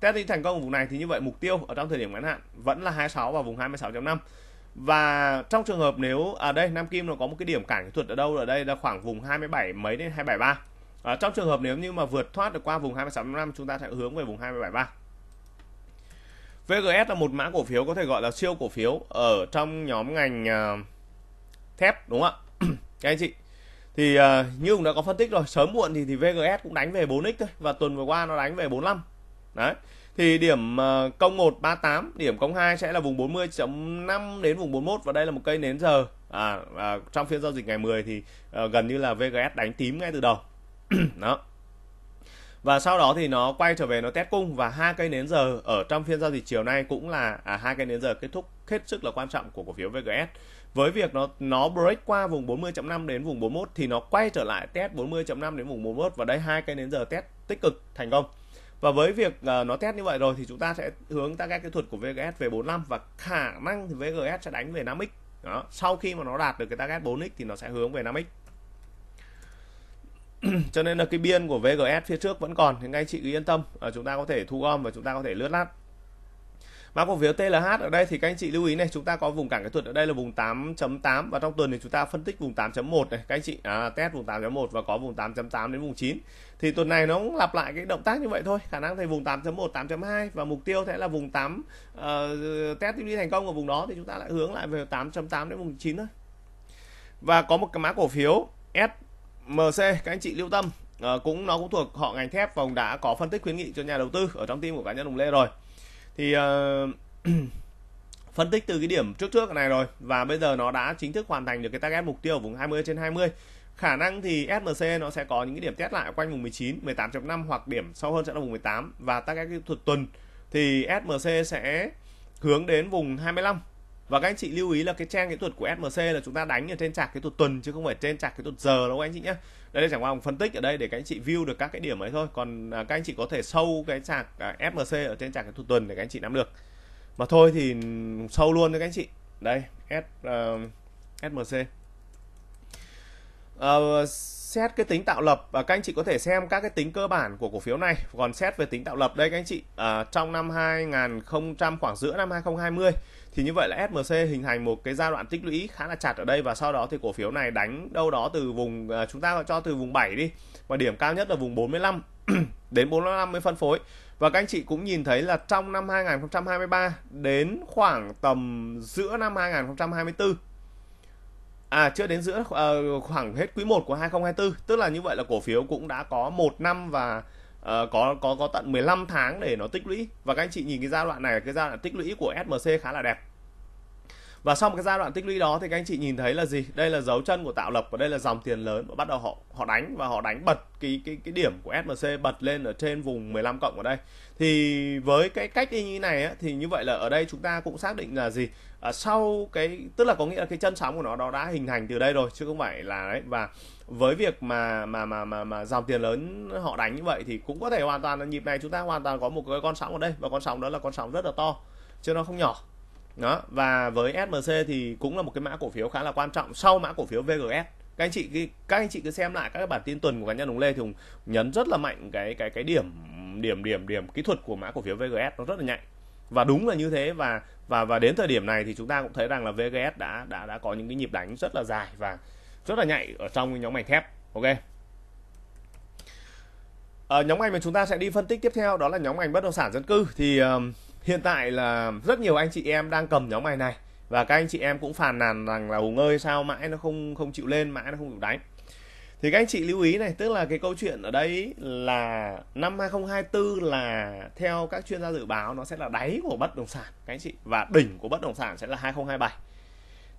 test đi thành công ở vùng này thì như vậy mục tiêu ở trong thời điểm ngắn hạn vẫn là 26 và vùng 26.5 và trong trường hợp nếu ở à, đây Nam Kim nó có một cái điểm cản kỹ thuật ở đâu ở đây là khoảng vùng 27 mấy đến 273 ở ờ, trong trường hợp nếu như mà vượt thoát được qua vùng 26.5 chúng ta sẽ hướng về vùng 273 VGS là một mã cổ phiếu có thể gọi là siêu cổ phiếu ở trong nhóm ngành uh, thép đúng không ạ (clears throat) các anh chị thì uh, như cũng đã có phân tích rồi sớm muộn thì thì VGS cũng đánh về 4x thôi và tuần vừa qua nó đánh về 45 đấy thì điểm uh, công 138 điểm công 2 sẽ là vùng 40.5 đến vùng 41 và đây là một cây nến giờ à, à trong phiên giao dịch ngày 10 thì uh, gần như là VGS đánh tím ngay từ đầu (clears throat) đó và sau đó thì nó quay trở về nó test cung và hai cây nến giờ ở trong phiên giao dịch chiều nay cũng là à, hai cây nến giờ kết thúc hết sức là quan trọng của cổ phiếu VGS với việc nó nó break qua vùng 40.5 đến vùng 41 thì nó quay trở lại test 40.5 đến vùng 41 và đây hai cây nến giờ test tích cực thành công và với việc uh, nó test như vậy rồi thì chúng ta sẽ hướng target kỹ thuật của VGS về 45 và khả năng thì VGS sẽ đánh về 5x đó. sau khi mà nó đạt được cái target 4x thì nó sẽ hướng về 5x (clears throat) cho nên là cái biên của VGS phía trước vẫn còn thì ngay chị cứ yên tâm à, chúng ta có thể thu gom và chúng ta có thể lướt lát mã cổ phiếu TLH ở đây thì các anh chị lưu ý này chúng ta có vùng cản kỹ thuật ở đây là vùng 8.8 và trong tuần thì chúng ta phân tích vùng 8.1 này các anh chị à, test vùng 8.1 và có vùng 8.8 đến vùng 9 thì tuần này nó cũng lặp lại cái động tác như vậy thôi khả năng thì vùng 8.1 8.2 và mục tiêu sẽ là vùng 8 uh, ờ, test đi thành công ở vùng đó thì chúng ta lại hướng lại về 8.8 đến vùng 9 thôi và có một cái mã cổ phiếu S MC các anh chị lưu tâm uh, cũng nó cũng thuộc họ ngành thép và cũng đã có phân tích khuyến nghị cho nhà đầu tư ở trong team của cá nhân Hùng Lê rồi thì uh, (clears throat) phân tích từ cái điểm trước trước này rồi và bây giờ nó đã chính thức hoàn thành được cái target mục tiêu vùng 20 trên 20 khả năng thì SMC nó sẽ có những cái điểm test lại quanh vùng 19 18.5 hoặc điểm sâu hơn sẽ là vùng 18 và target kỹ thuật tuần thì SMC sẽ hướng đến vùng 25 và các anh chị lưu ý là cái trang kỹ thuật của SMC là chúng ta đánh ở trên chạc kỹ thuật tuần chứ không phải trên chạc kỹ thuật giờ đâu anh chị nhé đây là chẳng qua phân tích ở đây để các anh chị view được các cái điểm ấy thôi còn à, các anh chị có thể sâu cái chạc à, smc ở trên chạc kỹ thuật tuần để các anh chị nắm được mà thôi thì sâu luôn đấy các anh chị đây S, uh, ờ, SMC uh, ờ, xét cái tính tạo lập và các anh chị có thể xem các cái tính cơ bản của cổ phiếu này còn xét về tính tạo lập đây các anh chị uh, trong năm 2000 không khoảng giữa năm 2020 thì như vậy là SMC hình thành một cái giai đoạn tích lũy khá là chặt ở đây và sau đó thì cổ phiếu này đánh đâu đó từ vùng à, chúng ta cho từ vùng 7 đi và điểm cao nhất là vùng 45 (clears throat) đến 45 mới phân phối và các anh chị cũng nhìn thấy là trong năm 2023 đến khoảng tầm giữa năm 2024 À chưa đến giữa ờ, khoảng hết quý 1 của 2024, tức là như vậy là cổ phiếu cũng đã có một năm và Uh, có có có tận 15 tháng để nó tích lũy và các anh chị nhìn cái giai đoạn này cái giai đoạn tích lũy của SMC khá là đẹp và sau một cái giai đoạn tích lũy đó thì các anh chị nhìn thấy là gì đây là dấu chân của tạo lập và đây là dòng tiền lớn và bắt đầu họ họ đánh và họ đánh bật cái cái cái điểm của SMC bật lên ở trên vùng 15 cộng ở đây thì với cái cách đi như này á, thì như vậy là ở đây chúng ta cũng xác định là gì à, sau cái tức là có nghĩa là cái chân sóng của nó đó đã hình thành từ đây rồi chứ không phải là đấy và với việc mà mà mà mà mà dòng tiền lớn họ đánh như vậy thì cũng có thể hoàn toàn là nhịp này chúng ta hoàn toàn có một cái con sóng ở đây và con sóng đó là con sóng rất là to chứ nó không nhỏ đó và với SMC thì cũng là một cái mã cổ phiếu khá là quan trọng sau mã cổ phiếu VGS các anh chị các anh chị cứ xem lại các bản tin tuần của cá nhân Hùng Lê thì Hùng nhấn rất là mạnh cái cái cái điểm điểm điểm điểm kỹ thuật của mã cổ phiếu VGS nó rất là nhạy và đúng là như thế và và và đến thời điểm này thì chúng ta cũng thấy rằng là VGS đã đã đã có những cái nhịp đánh rất là dài và rất là nhạy ở trong nhóm ngành thép ok ở ờ, nhóm ngành mà chúng ta sẽ đi phân tích tiếp theo đó là nhóm ngành bất động sản dân cư thì hiện tại là rất nhiều anh chị em đang cầm nhóm ngành này và các anh chị em cũng phàn nàn rằng là Hùng ơi sao mãi nó không không chịu lên mãi nó không chịu đánh thì các anh chị lưu ý này tức là cái câu chuyện ở đây là năm 2024 là theo các chuyên gia dự báo nó sẽ là đáy của bất động sản các anh chị và đỉnh của bất động sản sẽ là 2027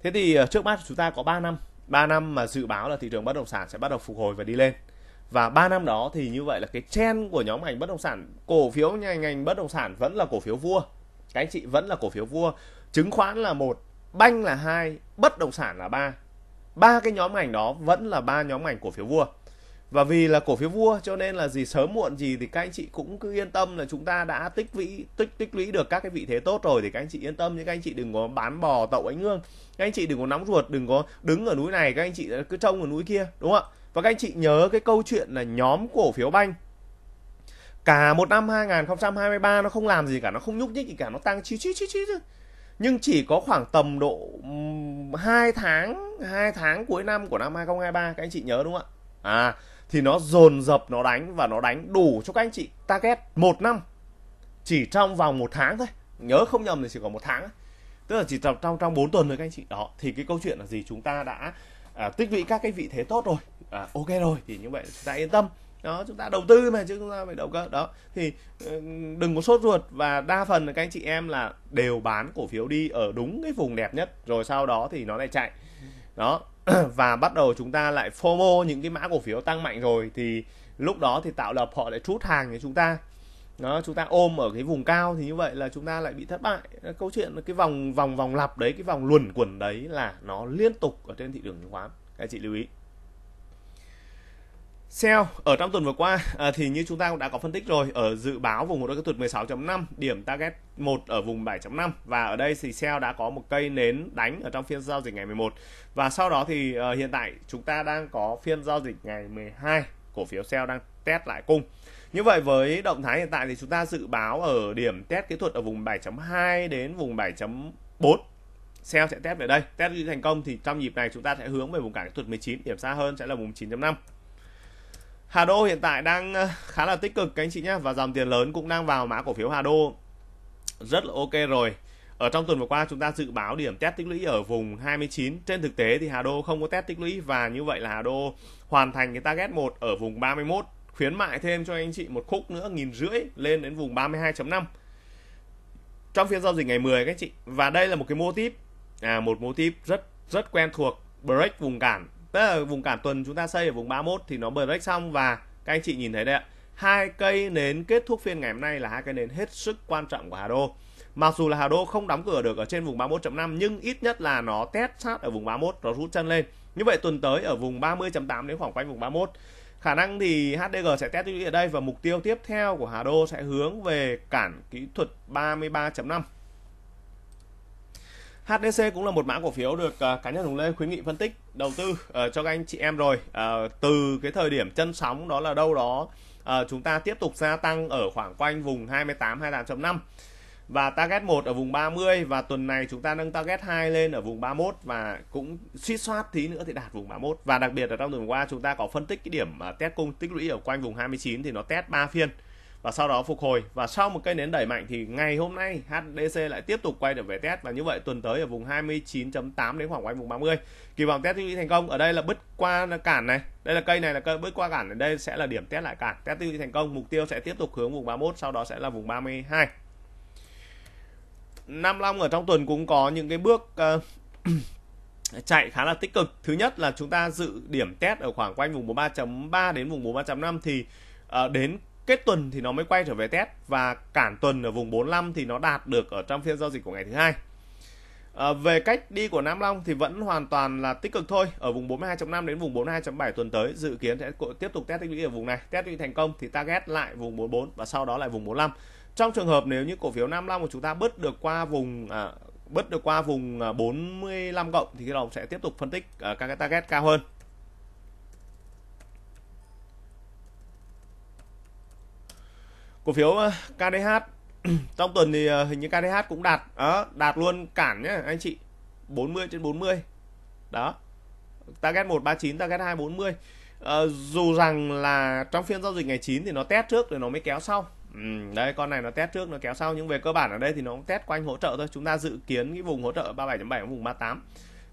thế thì ờ, trước mắt chúng ta có 3 năm 3 năm mà dự báo là thị trường bất động sản sẽ bắt đầu phục hồi và đi lên và 3 năm đó thì như vậy là cái trend của nhóm ngành bất động sản cổ phiếu ngành ngành bất động sản vẫn là cổ phiếu vua các anh chị vẫn là cổ phiếu vua chứng khoán là một banh là hai bất động sản là ba ba cái nhóm ngành đó vẫn là ba nhóm ngành cổ phiếu vua và vì là cổ phiếu vua cho nên là gì sớm muộn gì thì các anh chị cũng cứ yên tâm là chúng ta đã tích vĩ tích tích lũy được các cái vị thế tốt rồi thì các anh chị yên tâm nhưng các anh chị đừng có bán bò tậu ánh ương các anh chị đừng có nóng ruột đừng có đứng ở núi này các anh chị cứ trông ở núi kia đúng không ạ và các anh chị nhớ cái câu chuyện là nhóm cổ phiếu banh cả một năm 2023 nó không làm gì cả nó không nhúc nhích gì cả nó tăng chí chí chí chí nhưng chỉ có khoảng tầm độ 2 tháng 2 tháng cuối năm của năm 2023 các anh chị nhớ đúng không ạ à thì nó dồn dập nó đánh và nó đánh đủ cho các anh chị target một năm chỉ trong vòng một tháng thôi nhớ không nhầm thì chỉ còn một tháng tức là chỉ trong trong trong bốn tuần thôi các anh chị đó thì cái câu chuyện là gì chúng ta đã à, tích lũy các cái vị thế tốt rồi à, ok rồi thì như vậy chúng ta yên tâm đó chúng ta đầu tư mà chứ chúng ta phải đầu cơ đó thì ừ, đừng có sốt ruột và đa phần là các anh chị em là đều bán cổ phiếu đi ở đúng cái vùng đẹp nhất rồi sau đó thì nó lại chạy đó (clears throat) và bắt đầu chúng ta lại FOMO những cái mã cổ phiếu tăng mạnh rồi thì lúc đó thì tạo lập họ lại trút hàng cho chúng ta đó chúng ta ôm ở cái vùng cao thì như vậy là chúng ta lại bị thất bại câu chuyện cái vòng vòng vòng lặp đấy cái vòng luẩn quẩn đấy là nó liên tục ở trên thị trường chứng khoán các chị lưu ý Sell ở trong tuần vừa qua à, thì như chúng ta cũng đã có phân tích rồi ở dự báo vùng hỗ một cái tuột 16.5 điểm target 1 ở vùng 7.5 và ở đây thì Sell đã có một cây nến đánh ở trong phiên giao dịch ngày 11 và sau đó thì à, hiện tại chúng ta đang có phiên giao dịch ngày 12 cổ phiếu Sell đang test lại cung như vậy với động thái hiện tại thì chúng ta dự báo ở điểm test kỹ thuật ở vùng 7.2 đến vùng 7.4 Sell sẽ test về đây test thành công thì trong nhịp này chúng ta sẽ hướng về vùng cản kỹ thuật 19 điểm xa hơn sẽ là vùng 9.5 Hà Đô hiện tại đang ờ, khá là tích cực các anh chị nhé và dòng tiền lớn cũng đang vào mã cổ phiếu Hà Đô rất là ok rồi ở trong tuần vừa qua chúng ta dự báo điểm test tích lũy ở vùng 29 trên thực tế thì Hà Đô không có test tích lũy và như vậy là Hà Đô hoàn thành cái target 1 ở vùng 31 khuyến mại thêm cho anh chị một khúc nữa nghìn rưỡi lên đến vùng 32.5 trong phiên giao dịch ngày 10 các anh chị và đây là một cái mô típ à một mô típ rất rất quen thuộc break vùng cản tức là vùng cản tuần chúng ta xây ở vùng 31 thì nó break xong và các anh chị nhìn thấy đấy ạ hai cây nến kết thúc phiên ngày hôm nay là hai cây nến hết sức quan trọng của Hà Đô mặc dù là Hà Đô không đóng cửa được ở trên vùng 31.5 nhưng ít nhất là nó test sát ở vùng 31 nó rút chân lên như vậy tuần tới ở vùng 30.8 đến khoảng quanh vùng 31 khả năng thì HDG sẽ test ở đây và mục tiêu tiếp theo của Hà Đô sẽ hướng về cản kỹ thuật 33.5 HDC cũng là một mã cổ phiếu được uh, cá nhân Hùng Lê khuyến nghị phân tích đầu tư uh, cho các anh chị em rồi. Uh, từ cái thời điểm chân sóng đó là đâu đó uh, chúng ta tiếp tục gia tăng ở khoảng quanh vùng 28 28.5 và target 1 ở vùng 30 và tuần này chúng ta nâng target 2 lên ở vùng 31 và cũng suy soát tí nữa thì đạt vùng 31 và đặc biệt là trong tuần qua chúng ta có phân tích cái điểm uh, test cung tích lũy ở quanh vùng 29 thì nó test 3 phiên và sau đó phục hồi và sau một cây nến đẩy mạnh thì ngày hôm nay HDC lại tiếp tục quay trở về test và như vậy tuần tới ở vùng 29.8 đến khoảng quanh vùng 30 kỳ vọng test tiêu thành công ở đây là bứt qua cản này đây là cây này là cây bứt qua cản ở đây sẽ là điểm test lại cản test tiêu thành công mục tiêu sẽ tiếp tục hướng vùng 31 sau đó sẽ là vùng 32 Nam Long ở trong tuần cũng có những cái bước uh, (clears throat) chạy khá là tích cực. Thứ nhất là chúng ta dự điểm test ở khoảng quanh vùng 43.3 đến vùng 43.5 thì uh, đến kết tuần thì nó mới quay trở về test và cản tuần ở vùng 45 thì nó đạt được ở trong phiên giao dịch của ngày thứ hai à, về cách đi của Nam Long thì vẫn hoàn toàn là tích cực thôi ở vùng 42.5 đến vùng 42.7 tuần tới dự kiến sẽ tiếp tục test tích lũy ở vùng này test lũy thành công thì target lại vùng 44 và sau đó lại vùng 45 trong trường hợp nếu như cổ phiếu Nam Long của chúng ta bứt được qua vùng à, bứt được qua vùng 45 à, cộng thì cái đầu sẽ tiếp tục phân tích à, các cái target cao hơn cổ phiếu ờ, KDH (clears throat) trong tuần thì ờ, hình như KDH cũng đạt đó, ờ, đạt luôn cản nhé anh chị 40 trên 40 đó target 139 target 240 à, dù rằng là trong phiên giao dịch ngày 9 thì nó test trước rồi nó mới kéo sau ừ, đây con này nó test trước nó kéo sau nhưng về cơ bản ở đây thì nó cũng test quanh hỗ trợ thôi chúng ta dự kiến cái vùng hỗ trợ 37.7 vùng 38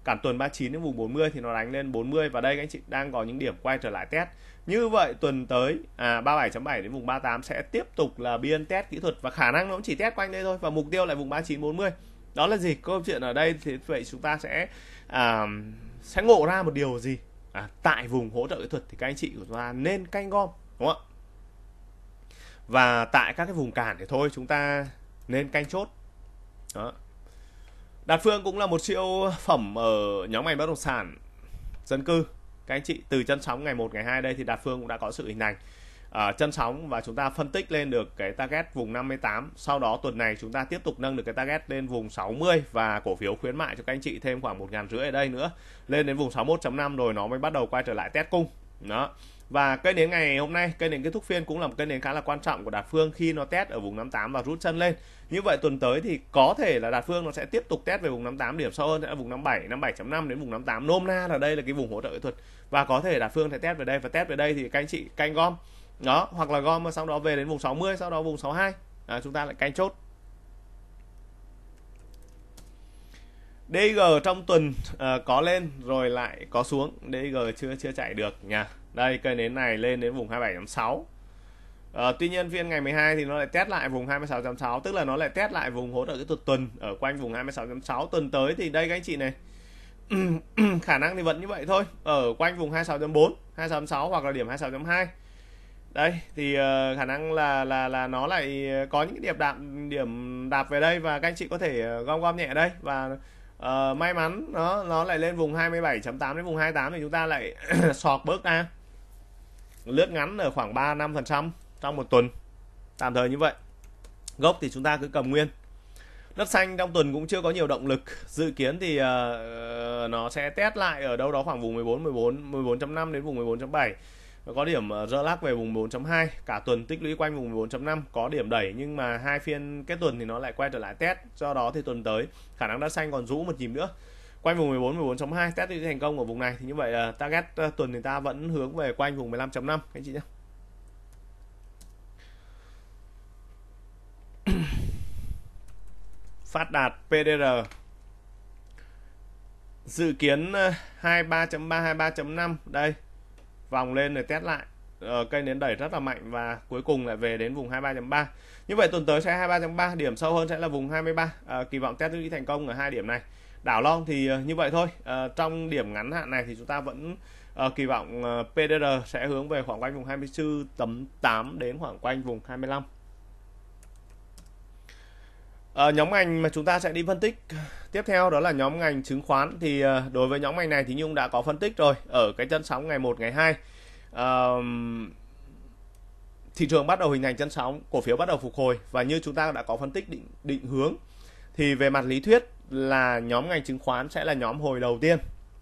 cản tuần 39 đến vùng 40 thì nó đánh lên 40 và đây anh chị đang có những điểm quay trở lại test như vậy tuần tới à 37.7 đến vùng 38 sẽ tiếp tục là biên test kỹ thuật và khả năng nó cũng chỉ test quanh đây thôi và mục tiêu lại vùng 3940 đó là gì câu chuyện ở đây thì vậy chúng ta sẽ à, sẽ ngộ ra một điều gì à, tại vùng hỗ trợ kỹ thuật thì các anh chị của chúng ta nên canh gom đúng không ạ và tại các cái vùng cản thì thôi chúng ta nên canh chốt đó. Đạt Phương cũng là một siêu phẩm ở nhóm ngành bất động sản dân cư các anh chị từ chân sóng ngày 1 ngày 2 đây thì đạt phương cũng đã có sự hình thành ở ờ, chân sóng và chúng ta phân tích lên được cái target vùng 58 sau đó tuần này chúng ta tiếp tục nâng được cái target lên vùng 60 và cổ phiếu khuyến mại cho các anh chị thêm khoảng một ngàn rưỡi ở đây nữa lên đến vùng 61.5 rồi nó mới bắt đầu quay trở lại test cung đó và cây nến ngày hôm nay cây nến kết thúc phiên cũng là một cây nến khá là quan trọng của đạt phương khi nó test ở vùng 58 và rút chân lên như vậy tuần tới thì có thể là đạt phương nó sẽ tiếp tục test về vùng 58 điểm sâu hơn sẽ là vùng 57 57.5 đến vùng 58 nôm na là đây là cái vùng hỗ trợ kỹ thuật và có thể đạt phương sẽ test về đây và test về đây thì các anh chị canh gom đó hoặc là gom mà sau đó về đến vùng 60 sau đó vùng 62 à, chúng ta lại canh chốt DG trong tuần uh, có lên rồi lại có xuống DG chưa chưa chạy được nha đây cây nến này lên đến vùng 27.6 à, ờ, tuy nhiên phiên ngày 12 thì nó lại test lại vùng 26.6 tức là nó lại test lại vùng hỗ trợ kỹ thuật tuần ở quanh vùng 26.6 tuần tới thì đây các anh chị này (clears throat) khả năng thì vẫn như vậy thôi ở quanh vùng 26.4 26.6 hoặc là điểm 26.2 đây thì ờ, khả năng là là là nó lại có những điểm đạp điểm đạp về đây và các anh chị có thể ờ, gom gom nhẹ đây và uh, may mắn nó nó lại lên vùng 27.8 đến vùng 28 thì chúng ta lại (clears throat) sọt bước ra lướt ngắn ở khoảng 3 5 phần trăm trong một tuần tạm thời như vậy gốc thì chúng ta cứ cầm nguyên đất xanh trong tuần cũng chưa có nhiều động lực dự kiến thì uh, nó sẽ test lại ở đâu đó khoảng vùng 14 14 14.5 đến vùng 14.7 có điểm rơ lắc về vùng 4.2 cả tuần tích lũy quanh vùng 4.5 có điểm đẩy nhưng mà hai phiên kết tuần thì nó lại quay trở lại test do đó thì tuần tới khả năng đất xanh còn rũ một nhịp nữa quanh vùng 14 14.2 test đi thành công ở vùng này thì như vậy là target ờ, tuần thì ta vẫn hướng về quanh vùng 15.5 các anh chị nhé (coughs) phát đạt PDR dự kiến 23.3 ờ, 23.5 đây vòng lên rồi test lại ờ, cây nến đẩy rất là mạnh và cuối cùng lại về đến vùng 23.3 như vậy tuần tới sẽ 23.3 điểm sâu hơn sẽ là vùng 23 à, ờ, kỳ vọng test đi thành công ở hai điểm này đảo long thì ờ, như vậy thôi ờ, trong điểm ngắn hạn này thì chúng ta vẫn ờ, kỳ vọng PDR sẽ hướng về khoảng quanh vùng 24 tấm 8 đến khoảng quanh vùng 25 à, nhóm ngành mà chúng ta sẽ đi phân tích tiếp theo đó là nhóm ngành chứng khoán thì đối với nhóm ngành này thì Nhung đã có phân tích rồi ở cái chân sóng ngày 1 ngày 2 thị trường bắt đầu hình thành chân sóng cổ phiếu bắt đầu phục hồi và như chúng ta đã có phân tích định định hướng thì về mặt lý thuyết là nhóm ngành chứng khoán sẽ là nhóm hồi đầu tiên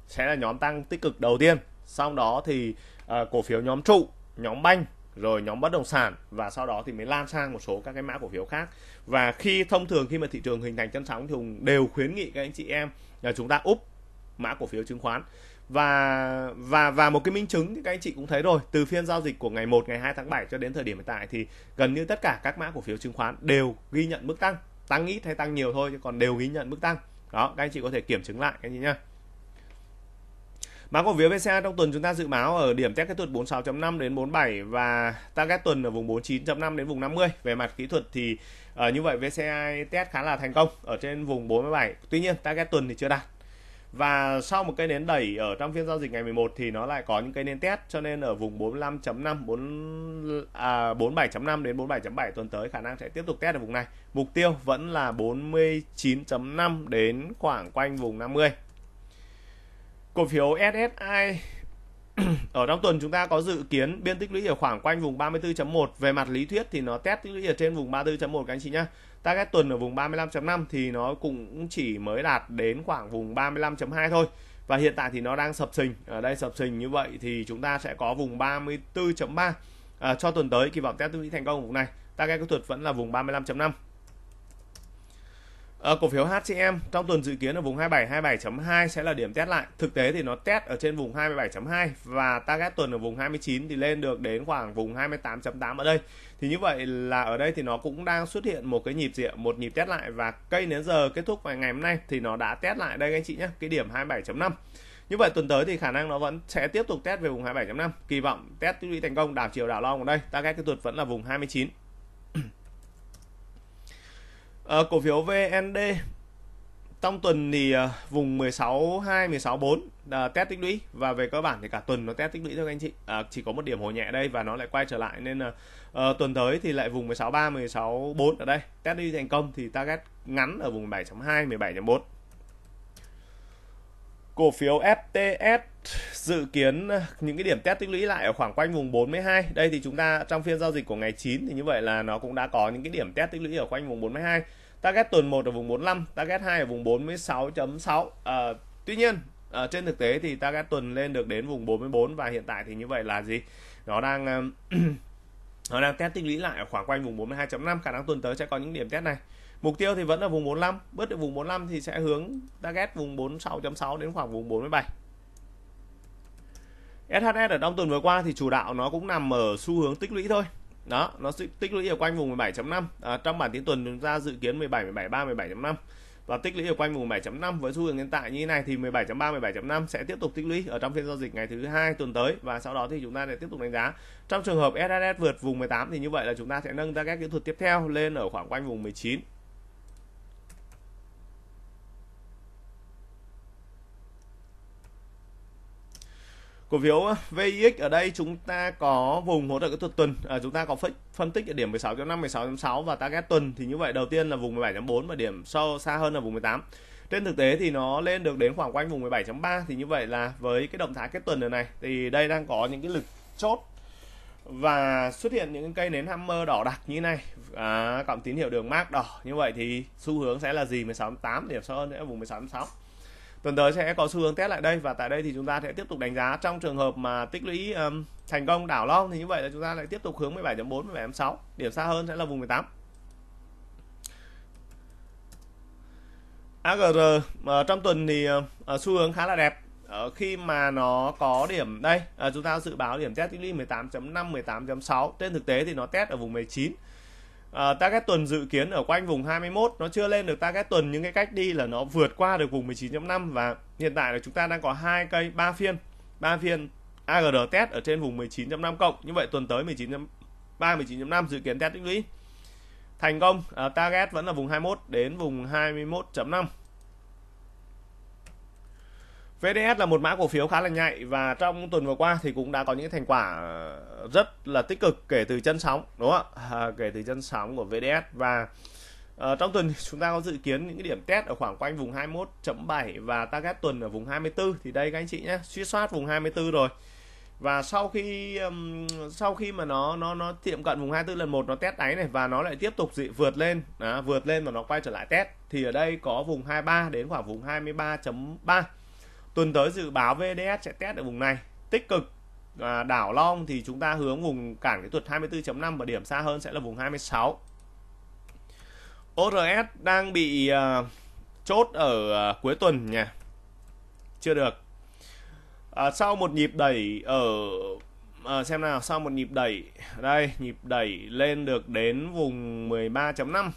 sẽ là nhóm tăng tích cực đầu tiên sau đó thì uh, cổ phiếu nhóm trụ nhóm banh rồi nhóm bất động sản và sau đó thì mới lan sang một số các cái mã cổ phiếu khác và khi thông thường khi mà thị trường hình thành chân sóng thì đều khuyến nghị các anh chị em là chúng ta úp mã cổ phiếu chứng khoán và và và một cái minh chứng thì các anh chị cũng thấy rồi từ phiên giao dịch của ngày 1 ngày 2 tháng 7 cho đến thời điểm hiện tại thì gần như tất cả các mã cổ phiếu chứng khoán đều ghi nhận mức tăng tăng ít hay tăng nhiều thôi chứ còn đều ghi nhận mức tăng đó các anh chị có thể kiểm chứng lại cái gì chị nhá Mã cổ phiếu VCA trong tuần chúng ta dự báo ở điểm test kỹ thuật 46.5 đến 47 và target tuần ở vùng 49.5 đến vùng 50. Về mặt kỹ thuật thì uh, như vậy VCA test khá là thành công ở trên vùng 47. Tuy nhiên target tuần thì chưa đạt và sau một cây nến đẩy ở trong phiên giao dịch ngày 11 thì nó lại có những cây nến test cho nên ở vùng 45.5 4 à 47.5 đến 47.7 tuần tới khả năng sẽ tiếp tục test ở vùng này. Mục tiêu vẫn là 49.5 đến khoảng quanh vùng 50. Cổ phiếu SSI (clears throat) ở trong tuần chúng ta có dự kiến biên tích lũy ở khoảng quanh vùng 34.1 về mặt lý thuyết thì nó test tích lũy ở trên vùng 34.1 các anh chị nhá target tuần ở vùng 35.5 thì nó cũng chỉ mới đạt đến khoảng vùng 35.2 thôi và hiện tại thì nó đang sập sình ở đây sập sình như vậy thì chúng ta sẽ có vùng 34.3 à, cho tuần tới kỳ vọng test tôi nghĩ thành công vùng này target kỹ thuật vẫn là vùng 35.5 À, cổ phiếu HCM trong tuần dự kiến ở vùng 27 27.2 sẽ là điểm test lại. Thực tế thì nó test ở trên vùng 27.2 và target tuần ở vùng 29 thì lên được đến khoảng vùng 28.8 ở đây. Thì như vậy là ở đây thì nó cũng đang xuất hiện một cái nhịp diện, một nhịp test lại và cây đến giờ kết thúc vào ngày hôm nay thì nó đã test lại đây anh chị nhé, cái điểm 27.5. Như vậy tuần tới thì khả năng nó vẫn sẽ tiếp tục test về vùng 27.5. Kỳ vọng test tích lũy thành công đảo chiều đảo long ở đây. Target kỹ thuật vẫn là vùng 29. À, cổ phiếu VND trong tuần thì uh, vùng 16 2 16 4 uh, test tích lũy và về cơ bản thì cả tuần nó test tích lũy thôi anh chị. Uh, chỉ có một điểm hồi nhẹ đây và nó lại quay trở lại nên là uh, tuần tới thì lại vùng 16 3 16 4 ở đây. Test đi thành công thì target ngắn ở vùng 7.2 17 1 Cổ phiếu FTS dự kiến những cái điểm test tích lũy lại ở khoảng quanh vùng 42. Đây thì chúng ta trong phiên giao dịch của ngày 9 thì như vậy là nó cũng đã có những cái điểm test tích lũy ở quanh vùng 42. Target tuần 1 ở vùng 45, target 2 ở vùng 46.6. À, ờ, tuy nhiên ở ờ, trên thực tế thì target tuần lên được đến vùng 44 và hiện tại thì như vậy là gì? Nó đang ờ, (clears throat) nó đang test tích lũy lại ở khoảng quanh vùng 42.5 khả năng tuần tới sẽ có những điểm test này mục tiêu thì vẫn là vùng 45 bớt được vùng 45 thì sẽ hướng target vùng 46.6 đến khoảng vùng 47 SHS ở trong tuần vừa qua thì chủ đạo nó cũng nằm ở xu hướng tích lũy thôi đó nó tích lũy ở quanh vùng 17.5 à, trong bản tin tuần chúng ta dự kiến 17 17 3 17.5 và tích lũy ở quanh vùng 7.5 với xu hướng hiện tại như thế này thì 17.3 17.5 sẽ tiếp tục tích lũy ở trong phiên giao dịch ngày thứ hai tuần tới và sau đó thì chúng ta sẽ tiếp tục đánh giá trong trường hợp SSS vượt vùng 18 thì như vậy là chúng ta sẽ nâng target kỹ thuật tiếp theo lên ở khoảng quanh vùng 19 cổ phiếu ờ, VIX ở đây chúng ta có vùng hỗ trợ kỹ thuật tuần à, chúng ta có phân tích ở điểm 16.5 16.6 và target tuần thì như vậy đầu tiên là vùng 17.4 và điểm sâu xa hơn là vùng 18 trên thực tế thì nó lên được đến khoảng quanh vùng 17.3 thì như vậy là với cái động thái kết tuần này này thì đây đang có những cái lực chốt và xuất hiện những cây nến hammer đỏ đặc như này à, cộng tín hiệu đường mát đỏ như vậy thì xu hướng sẽ là gì 16.8 điểm sâu hơn nữa vùng 16.6 tuần tới sẽ có xu hướng test lại đây và tại đây thì chúng ta sẽ tiếp tục đánh giá trong trường hợp mà tích lũy um, thành công đảo long thì như vậy là chúng ta lại tiếp tục hướng 17.4 17.6 điểm xa hơn sẽ là vùng 18 AGR uh, trong tuần thì uh, xu hướng khá là đẹp ờ, khi mà nó có điểm đây chúng ta dự báo điểm test tích lũy 18.5 18.6 trên thực tế thì nó test ở vùng 19 uh, target tuần dự kiến ở quanh vùng 21 nó chưa lên được target tuần những cái cách đi là nó vượt qua được vùng 19.5 và hiện tại là chúng ta đang có hai cây ba phiên ba phiên AGR test ở trên vùng 19.5 cộng như vậy tuần tới 19.3 19.5 dự kiến test tích lũy thành công uh, target vẫn là vùng 21 đến vùng 21.5 VDS là một mã cổ phiếu khá là nhạy và trong tuần vừa qua thì cũng đã có những thành quả rất là tích cực kể từ chân sóng đúng không ạ? À, kể từ chân sóng của VDS và uh, trong tuần chúng ta có dự kiến những cái điểm test ở khoảng quanh vùng 21.7 và target tuần ở vùng 24 thì đây các anh chị nhé suy soát vùng 24 rồi và sau khi um, sau khi mà nó nó nó tiệm cận vùng 24 lần một nó test đáy này và nó lại tiếp tục dị vượt lên đó, vượt lên và nó quay trở lại test thì ở đây có vùng 23 đến khoảng vùng 23.3 tuần tới dự báo VDS sẽ test ở vùng này tích cực à, đảo long thì chúng ta hướng vùng cản kỹ thuật 24.5 và điểm xa hơn sẽ là vùng 26 ORS đang bị à, chốt ở à, cuối tuần nha chưa được à, sau một nhịp đẩy ở à, xem nào sau một nhịp đẩy đây nhịp đẩy lên được đến vùng 13.5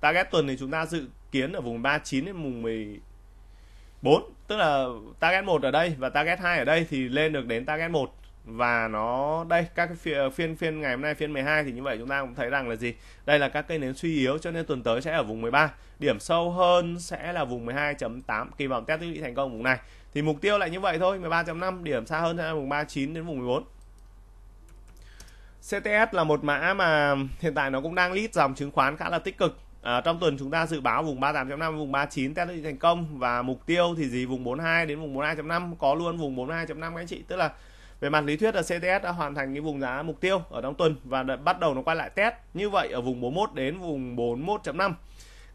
target tuần thì chúng ta dự kiến ở vùng 39 đến vùng 14 tức là target một ở đây và target 2 ở đây thì lên được đến target 1 và nó đây các cái phiên, phiên phiên ngày hôm nay phiên 12 thì như vậy chúng ta cũng thấy rằng là gì đây là các cây nến suy yếu cho nên tuần tới sẽ ở vùng 13 điểm sâu hơn sẽ là vùng 12.8 kỳ vọng test tích lũy thành công vùng này thì mục tiêu lại như vậy thôi 13.5 điểm xa hơn sẽ là vùng 39 đến vùng 14 CTS là một mã mà hiện tại nó cũng đang lít dòng chứng khoán khá là tích cực À, trong tuần chúng ta dự báo vùng 38.5 vùng 39 test thành công và mục tiêu thì gì vùng 42 đến vùng 42.5 có luôn vùng 42.5 các anh chị tức là về mặt lý thuyết là CTS đã hoàn thành cái vùng giá mục tiêu ở trong tuần và đã bắt đầu nó quay lại test như vậy ở vùng 41 đến vùng 41.5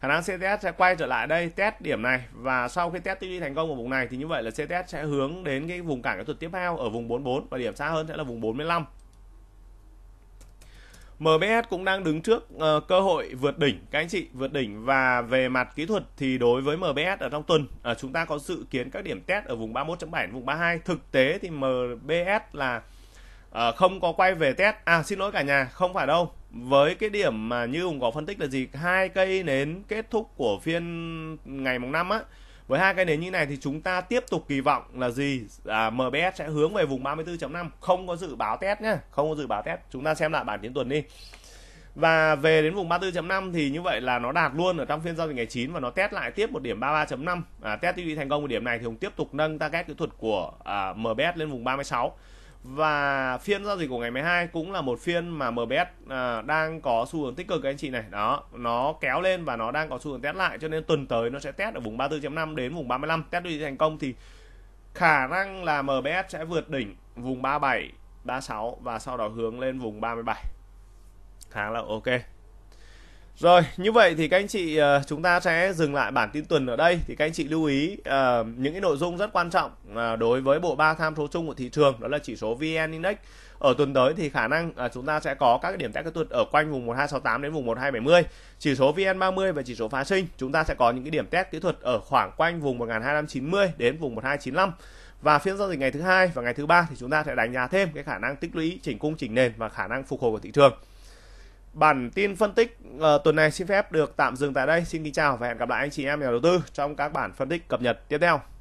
khả năng CTS sẽ quay trở lại đây test điểm này và sau khi test đi thành công ở vùng này thì như vậy là CTS sẽ hướng đến cái vùng cản kỹ thuật tiếp theo ở vùng 44 và điểm xa hơn sẽ là vùng 45 MBS cũng đang đứng trước uh, cơ hội vượt đỉnh các anh chị vượt đỉnh và về mặt kỹ thuật thì đối với MBS ở trong tuần uh, chúng ta có dự kiến các điểm test ở vùng 31.7 vùng 32 thực tế thì MBS là uh, không có quay về test à xin lỗi cả nhà không phải đâu với cái điểm mà như hùng có phân tích là gì hai cây nến kết thúc của phiên ngày mùng năm á với hai cái nến như này thì chúng ta tiếp tục kỳ vọng là gì à, MBS sẽ hướng về vùng 34.5 không có dự báo test nhé, không có dự báo test chúng ta xem lại bản tiến tuần đi và về đến vùng 34.5 thì như vậy là nó đạt luôn ở trong phiên giao dịch ngày 9 và nó test lại tiếp một điểm 33.5 à, test đi thành công một điểm này thì cũng tiếp tục nâng target kỹ thuật của à, MBS lên vùng 36 và phiên giao dịch của ngày 12 cũng là một phiên mà MBS à, đang có xu hướng tích cực các anh chị này đó nó kéo lên và nó đang có xu hướng test lại cho nên tuần tới nó sẽ test ở vùng 34.5 đến vùng 35 test đi thành công thì khả năng là MBS sẽ vượt đỉnh vùng 37 36 và sau đó hướng lên vùng 37 khá là ok rồi, như vậy thì các anh chị ờ, chúng ta sẽ dừng lại bản tin tuần ở đây thì các anh chị lưu ý uh, những cái nội dung rất quan trọng uh, đối với bộ ba tham số chung của thị trường đó là chỉ số VN Index. Ở tuần tới thì khả năng uh, chúng ta sẽ có các cái điểm test kỹ thuật ở quanh vùng 1268 đến vùng 1270. Chỉ số VN30 và chỉ số phá sinh chúng ta sẽ có những cái điểm test kỹ thuật ở khoảng quanh vùng 1290 đến vùng 1295 và phiên giao dịch ngày thứ hai và ngày thứ ba thì chúng ta sẽ đánh giá thêm cái khả năng tích lũy chỉnh cung chỉnh nền và khả năng phục hồi của thị trường Bản tin phân tích uh, tuần này xin phép được tạm dừng tại đây. Xin kính chào và hẹn gặp lại anh chị em nhà đầu tư trong các bản phân tích cập nhật tiếp theo.